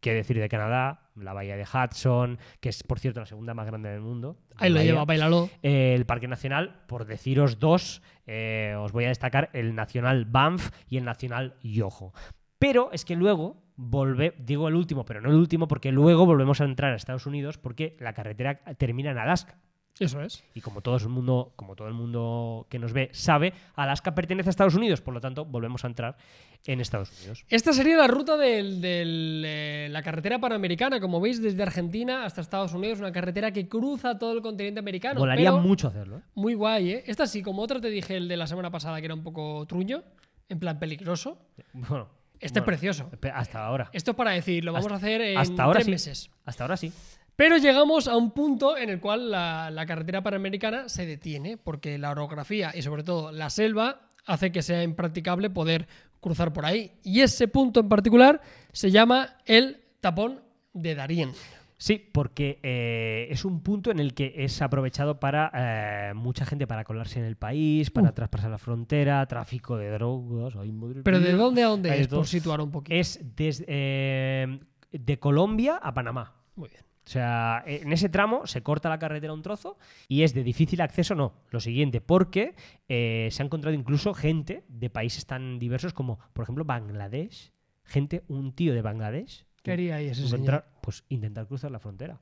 qué decir de Canadá, la bahía de Hudson, que es por cierto la segunda más grande del mundo. Ahí lo lleva, bailalo. Eh, el Parque Nacional, por deciros dos, eh, os voy a destacar el Nacional Banff y el Nacional Yoho. Pero es que luego vuelve, digo el último, pero no el último, porque luego volvemos a entrar a Estados Unidos porque la carretera termina en Alaska. Eso es. Y como todo el mundo, como todo el mundo que nos ve sabe, Alaska pertenece a Estados Unidos, por lo tanto, volvemos a entrar en Estados Unidos. Esta sería la ruta de eh, la carretera panamericana, como veis, desde Argentina hasta Estados Unidos, una carretera que cruza todo el continente americano. Volaría mucho hacerlo. ¿eh? Muy guay, ¿eh? Esta sí, como otra te dije el de la semana pasada, que era un poco truño, en plan peligroso. Eh, bueno. Este es precioso. Hasta ahora. Esto es para decir, lo vamos a hacer en hasta ahora meses. Hasta ahora sí. Pero llegamos a un punto en el cual la, carretera panamericana se detiene, porque la orografía y sobre todo la selva hace que sea impracticable poder cruzar por ahí. Y ese punto en particular se llama el tapón de Darién. Sí, porque eh, es un punto en el que es aprovechado para eh, mucha gente para colarse en el país, para traspasar la frontera, tráfico de drogas. Pero ¿de dónde a dónde es? Por situar un poquito. Es desde, eh, de Colombia a Panamá. Muy bien. O sea, eh, en ese tramo se corta la carretera un trozo y es de difícil acceso, no, lo siguiente, porque eh, se ha encontrado incluso gente de países tan diversos como, por ejemplo, Bangladesh. Gente, un tío de Bangladesh. Quería haría ese Pues intentar cruzar la frontera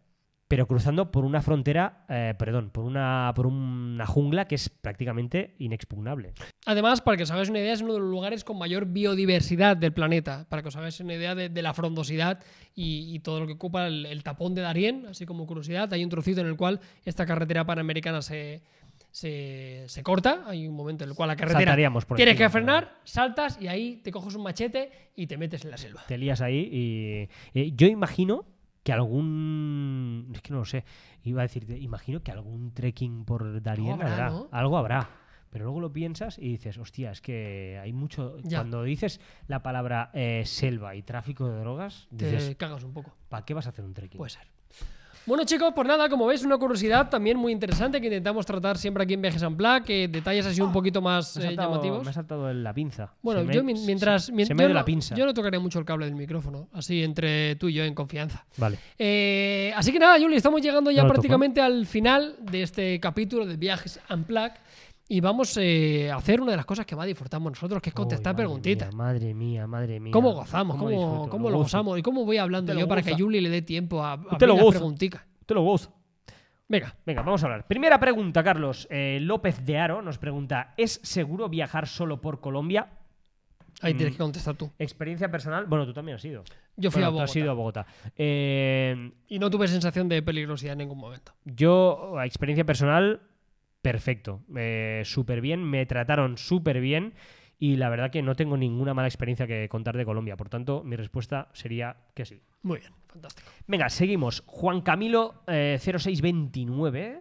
pero cruzando por una frontera, eh, perdón, por una, por una jungla que es prácticamente inexpugnable. Además, para que os hagáis una idea, es uno de los lugares con mayor biodiversidad del planeta, para que os hagáis una idea de, la frondosidad y, todo lo que ocupa el, tapón de Darién, así como curiosidad, hay un trocito en el cual esta carretera panamericana se... corta, hay un momento en el cual la carretera tienes que frenar, saltas y ahí te coges un machete y te metes en la selva. Te lías ahí y eh, yo imagino que algún. Es que no lo sé. Iba a decirte, imagino que algún trekking por Darien algo habrá. Algo habrá. Pero luego lo piensas y dices, hostia, es que hay mucho. Cuando dices la palabra eh, selva y tráfico de drogas, dices. Te cagas un poco. ¿Para qué vas a hacer un trekking? Puede ser. Bueno chicos, pues nada, como veis, una curiosidad también muy interesante que intentamos tratar siempre aquí en Viajes en que detalles así un ah, poquito más eh, llamativos. Me ha saltado la pinza. Bueno, yo mientras... Se, yo la pinza. Yo no tocaré mucho el cable del micrófono, así entre tú y yo en confianza. Vale. Eh, así que nada, Juli, estamos llegando ya prácticamente al final de este capítulo de Viajes en y vamos eh, a hacer una de las cosas que más disfrutamos nosotros, que es contestar preguntitas. madre mía, madre mía. ¿Cómo gozamos? ¿Cómo, cómo, lo, gozamos? ¿Y cómo voy hablando yo para que Juli le dé tiempo a, a lo preguntitas? lo gozo. Venga. Venga, vamos a hablar. Primera pregunta, Carlos. Eh, López de Aro nos pregunta: ¿Es seguro viajar solo por Colombia? Ahí tienes mm. que contestar tú. Experiencia personal. Bueno, tú también has ido. Yo fui a Bogotá. a eh, Bogotá. y no tuve sensación de peligrosidad en ningún momento. Yo, experiencia personal, perfecto, eh, súper bien, me trataron súper bien y la verdad que no tengo ninguna mala experiencia que contar de Colombia. Por tanto, mi respuesta sería que sí. Muy bien, fantástico. Venga, seguimos. Juan Camilo 0629 eh,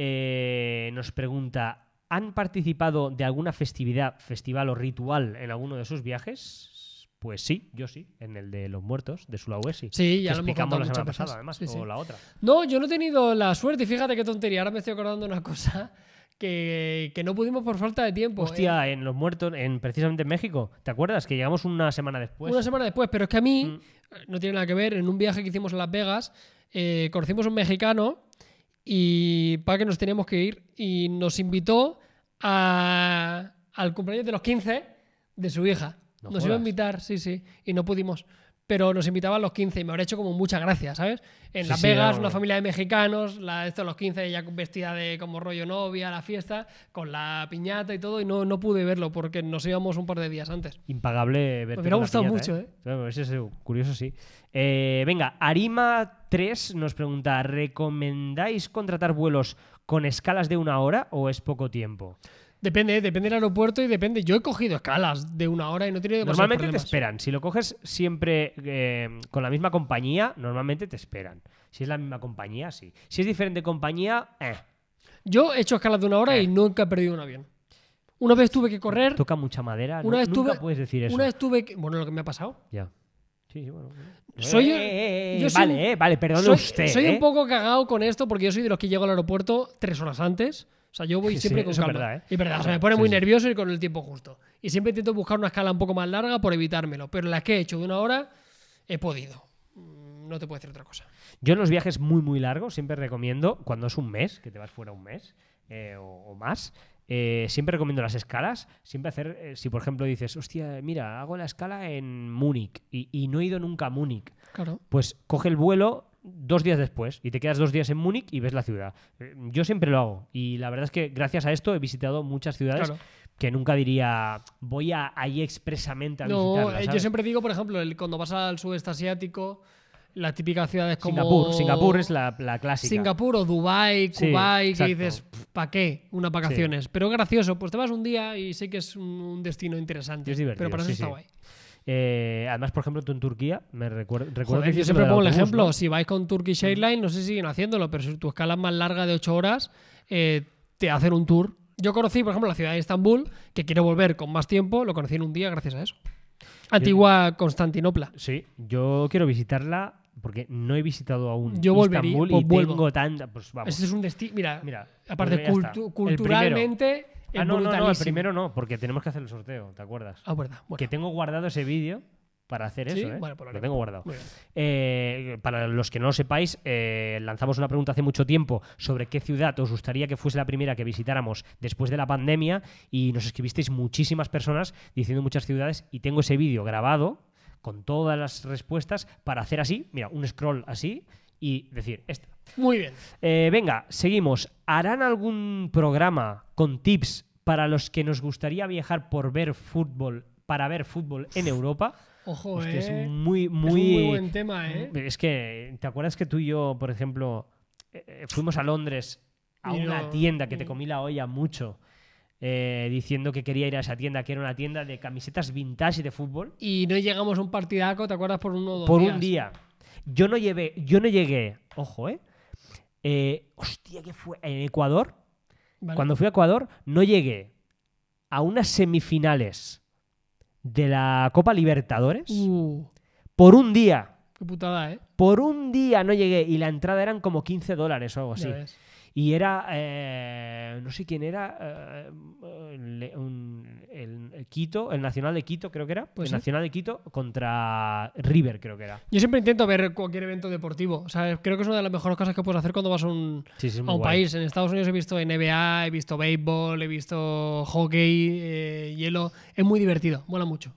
eh, nos pregunta, ¿han participado de alguna festividad, festival o ritual en alguno de sus viajes? Pues sí, yo sí, en el de los muertos de Sulawesi. Sí, ya lo explicamos la semana pasada, además, o la otra. No, yo no he tenido la suerte, y fíjate qué tontería, ahora me estoy acordando de una cosa (laughs) que, no pudimos por falta de tiempo. Hostia, ¿eh? en los muertos, en precisamente en México, ¿te acuerdas? Que llegamos una semana después. Una semana después, pero es que a mí, mm. eh, no tiene nada que ver, en un viaje que hicimos a Las Vegas, eh, conocimos a un mexicano y para que nos teníamos que ir y nos invitó a, al cumpleaños de los 15 de su hija nos iba a invitar, sí, sí, y no pudimos. Pero nos invitaban los 15 y me habría hecho como muchas gracias, ¿sabes? En Las Vegas, una familia de mexicanos, la, estos los 15 ya vestida de como rollo novia, la fiesta, con la piñata y todo, y no, no pude verlo porque nos íbamos un par de días antes. Impagable verte. Me hubiera gustado mucho, ¿eh? ¿eh? es curioso, sí. Eh, venga, Arima 3 nos pregunta: ¿recomendáis contratar vuelos con escalas de una hora o es poco tiempo? Depende, ¿eh? depende del aeropuerto y depende. Yo he cogido escalas de una hora y no tiene Normalmente te esperan. Si lo coges siempre eh, con la misma compañía, normalmente te esperan. Si es la misma compañía, sí. Si es diferente compañía, eh. Yo he hecho escalas de una hora y eh. nunca he perdido un avión. Una vez tuve que correr. Toca mucha madera. Una vez tuve, puedes decir eso. Una vez tuve Bueno, lo que me ha pasado. Ya. Sí, bueno. Eh, soy, vale, eh, vale, perdón usted. Soy un eh. poco cagado con esto porque yo soy de los que llego al aeropuerto tres horas antes. O sea, yo voy siempre con y verdad, o me pone muy nervioso y con el tiempo justo. Y siempre intento buscar una escala un poco más larga por evitármelo. Pero la que he hecho de una hora, he podido. Mm, no te puedo decir otra cosa. Yo en los viajes muy, muy largos siempre recomiendo, cuando es un mes, que te vas fuera un mes o más, eh, siempre recomiendo las escalas. Siempre hacer, eh, si por ejemplo dices, hostia, mira, hago la escala en Múnich y, no he ido nunca a Múnich. Claro. Pues coge el vuelo dos días después y te quedas dos días en Múnich y ves la ciudad. Eh, yo siempre lo hago y la verdad es que gracias a esto he visitado muchas ciudades. Que nunca diría, voy a, ahí expresamente a no, Yo siempre digo, por ejemplo, cuando vas al sudeste asiático, las típicas ciudades como. Singapur, Singapur es la, clásica. Singapur o Dubai, Kuwait, dices, ¿para qué? Unas vacaciones. Pero gracioso, pues te vas un día y sé que es un, destino interesante. Es divertido. Pero para eso está guay. Eh, además, por ejemplo, tú en Turquía, me recuerdo. yo siempre pongo el ejemplo: si vais con Turkish mm. Airlines, no sé si siguen haciéndolo, pero si tu escala es más larga de 8 horas, eh, te hacen un tour. Yo conocí, por ejemplo, la ciudad de Estambul, que quiero volver con más tiempo, lo conocí en un día gracias a eso. Antigua Constantinopla. Sí, yo quiero visitarla porque no he visitado aún Yo pues y vuelvo. tengo pues Ese es un destino. Mira, aparte, culturalmente. Ah, no, no, no, el primero no, porque tenemos que hacer el sorteo, ¿te acuerdas? Ah, Que tengo guardado ese vídeo para hacer eso. ¿eh? Pues lo, tengo guardado. Eh, para los que no lo sepáis, eh, lanzamos una pregunta hace mucho tiempo sobre qué ciudad os gustaría que fuese la primera que visitáramos después de la pandemia y nos escribisteis muchísimas personas diciendo muchas ciudades y tengo ese vídeo grabado con todas las respuestas para hacer así, mira, un scroll así y decir esta. Muy bien. Eh, venga, seguimos. ¿Harán algún programa con tips para los que nos gustaría viajar por ver fútbol, para ver fútbol en Europa? Ojo, es eh. muy, muy, muy buen tema, ¿eh? Mm, es que, ¿te acuerdas que tú y yo, por ejemplo, eh, fuimos a Londres a una tienda que te mm. comí la olla mucho? Eh, diciendo que quería ir a esa tienda, que era una tienda de camisetas vintage de fútbol. Y no llegamos a un partidaco, ¿te acuerdas? Por uno o Por un día. Yo no, llevé, yo no llegué, ojo, ¿eh? eh hostia, ¿qué fue? En Ecuador, cuando fui a Ecuador, no llegué a unas semifinales de la Copa Libertadores uh. por un día. Qué putada, ¿eh? Por un día no llegué y la entrada eran como 15 dólares o algo así. Y era, eh, no sé quién era, eh, el, Quito, el Nacional de Quito creo que era, pues el Nacional de Quito contra River creo que era. Yo siempre intento ver cualquier evento deportivo, creo que es una de las mejores cosas que puedes hacer cuando vas a un, país. En Estados Unidos he visto NBA, he visto béisbol, he visto hockey, eh, hielo, es muy divertido, mola mucho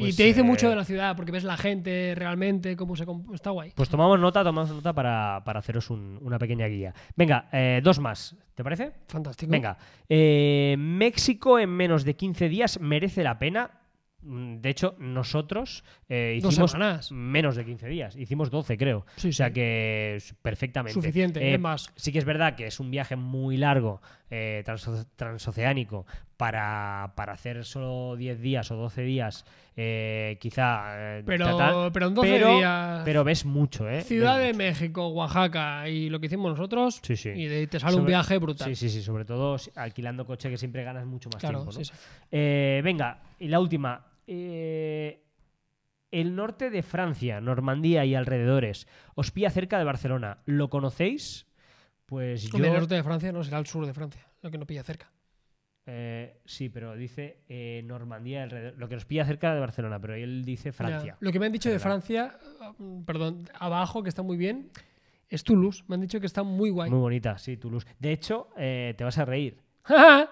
y pues, te dice mucho eh, de la ciudad, porque ves la gente realmente, cómo se... Está guay. Pues tomamos nota, tomamos nota para, haceros una pequeña guía. Venga, eh, dos más, ¿te parece? Fantástico. Venga, eh, México en menos de 15 días merece la pena. Mm, de hecho, nosotros hicimos menos de 15 días, hicimos 12 creo. o sea que perfectamente. Suficiente, más. Sí que es verdad que es un viaje muy largo, transoceánico, para, hacer solo 10 días o 12 días, eh, quizá. Eh, pero, pero en 12 días. Pero ves mucho, ¿eh? Ciudad de México, Oaxaca y lo que hicimos nosotros. Sí, sí. Y te sale un viaje brutal. Sí, sí, sí. Sobre todo alquilando coche que siempre ganas mucho más tiempo. ¿no? Eh, venga, y la última. el norte de Francia, Normandía y alrededores, os pilla cerca de Barcelona. ¿Lo conocéis? Pues yo. El norte de Francia no será el sur de Francia, lo que no pilla cerca. Eh, sí, pero dice eh, Normandía, alrededor. lo que nos pilla cerca de Barcelona, pero él dice Francia. Lo que me han dicho de Francia, mm, perdón, abajo, que está muy bien, es Toulouse. Me han dicho que está muy guay. Muy bonita, sí, Toulouse. De hecho, eh, te vas a reír. (laughs)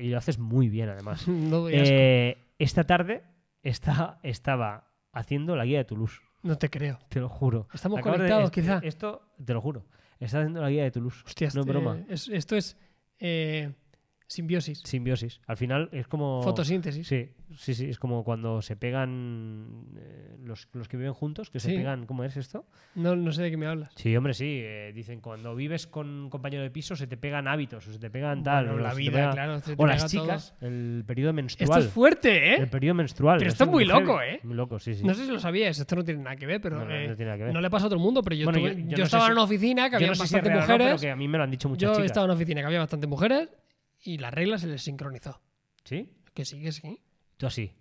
y lo haces muy bien, además. (laughs) esta tarde está, estaba haciendo la guía de Toulouse. No te creo. Te lo juro. Estamos conectados, quizá. Esto, te lo juro. Está haciendo la guía de Toulouse. Hostia, no es broma. esto es Simbiosis. Simbiosis. Al final es como. Fotosíntesis. Sí, sí, sí. Es como cuando se pegan eh, los, que viven juntos, que se pegan. ¿Cómo es esto? No, no sé de qué me hablas. Sí, hombre, sí. Eh, dicen cuando vives con un compañero de piso se te pegan hábitos o se te pegan tal. o la vida, o las chicas, el periodo menstrual. Esto es fuerte, ¿eh? El periodo menstrual. Pero esto es muy loco, ¿eh? Muy loco, sí, sí. No sé si lo sabías. Esto no tiene nada que ver, pero. Eh, no, le pasa a todo el mundo, pero yo, yo, estaba en una oficina que había bastantes mujeres. a mí me lo han dicho muchas yo he estado en una oficina que había bastante mujeres y la regla se les sincronizó. ¿Sí? Que sí, que sí. Tú así.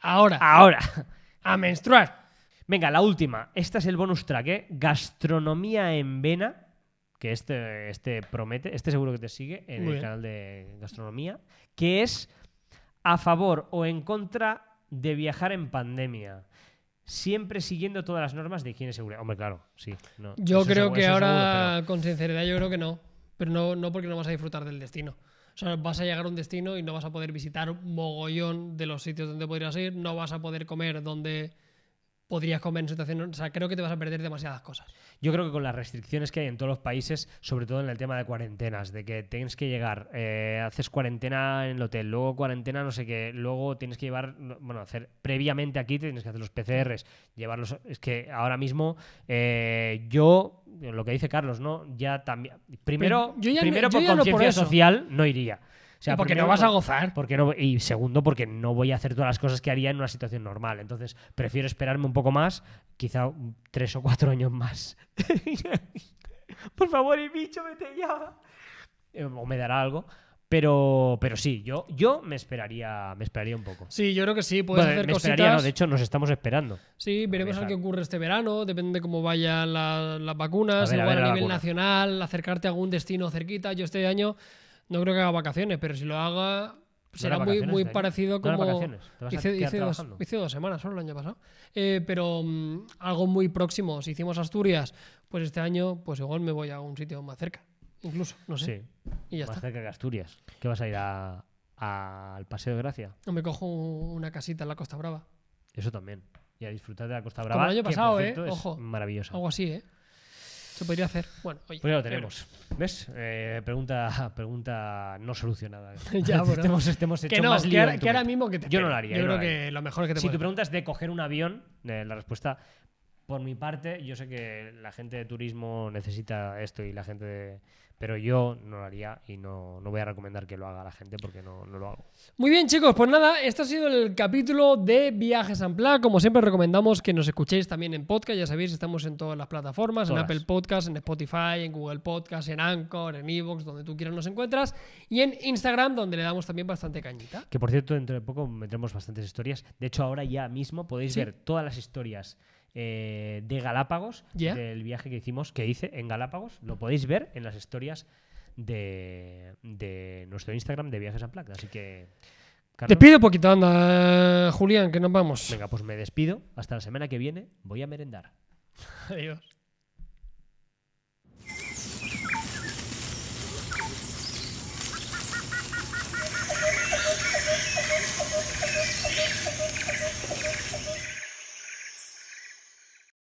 Ahora. Ahora. A menstruar. Venga, la última. Esta es el bonus track, ¿eh? Gastronomía en Vena. Que este, este promete, este seguro que te sigue en el canal de gastronomía. Que es a favor o en contra de viajar en pandemia siempre siguiendo todas las normas de higiene y seguridad. Hombre, claro, sí. yo creo que ahora, con sinceridad, yo creo que no pero no, porque no vas a disfrutar del destino. O sea, vas a llegar a un destino y no vas a poder visitar mogollón de los sitios donde podrías ir, no vas a poder comer donde podrías comer en situación. O sea, creo que te vas a perder demasiadas cosas. Yo creo que con las restricciones que hay en todos los países, sobre todo en el tema de cuarentenas, de que tienes que llegar, eh, haces cuarentena en el hotel, luego cuarentena no sé qué, luego tienes que llevar, bueno, hacer previamente aquí tienes que hacer los PCRs, llevarlos. Es que ahora mismo eh, yo, lo que dice Carlos, ¿no? Ya también. Primero, yo primero por conciencia social no iría sea, porque no vas a gozar. Porque no, y segundo, porque no voy a hacer todas las cosas que haría en una situación normal. Entonces, prefiero esperarme un poco más, quizá tres o cuatro años más. (laughs) Por favor, el bicho, vete ya. Eh, o me dará algo. Pero, pero sí, yo, yo me esperaría me esperaría un poco. Sí, yo creo que sí, puedes hacer me cositas. no, de hecho, nos estamos esperando. Sí, veremos a ver qué ocurre este verano, depende de cómo vayan las vacunas, a a, nivel nacional, acercarte a algún destino cerquita. Yo este año no creo que haga vacaciones, pero si lo haga, será muy, parecido como. hice, dos, dos, semanas solo el año pasado. Eh, pero mm, algo muy próximo. Si hicimos Asturias, pues este año, pues igual me voy a un sitio más cerca. Incluso, no sé. Sí. Y ya más cerca que Asturias. ¿Qué vas a ir a, al Paseo de Gracia? No, me cojo una casita en la Costa Brava. Eso también. Y a disfrutar de la Costa Brava. Como el año pasado, ¿eh? Ojo. Algo así, ¿eh? Se podría hacer. Bueno, oye. Pues ya lo tenemos. ¿Ves? Eh, pregunta, pregunta no solucionada. (laughs) ya, bueno. estemos, estemos que que, ahora, mismo que Yo no lo haría. Yo, creo que lo mejor que te Si tu pregunta es de coger un avión, eh, la respuesta por mi parte, yo sé que la gente de turismo necesita esto y la gente de... Pero yo no lo haría y no, voy a recomendar que lo haga la gente porque no, lo hago. Muy bien, chicos, pues nada, este ha sido el capítulo de Viajes Ampla. Como siempre, recomendamos que nos escuchéis también en podcast. Ya sabéis, estamos en todas las plataformas: en Apple Podcast, en Spotify, en Google Podcast, en Anchor, en Evox, donde tú quieras nos encuentras. Y en Instagram, donde le damos también bastante cañita. Que por cierto, dentro de poco metremos bastantes historias. De hecho, ahora ya mismo podéis ver todas las historias eh, de Galápagos, del viaje que hicimos, que hice en Galápagos. Lo podéis ver en las historias de, de nuestro Instagram de Viajes a Placa. Así que. te pido poquito, anda, Julián, que nos vamos. Venga, pues me despido. Hasta la semana que viene. Voy a merendar. (laughs) Adiós.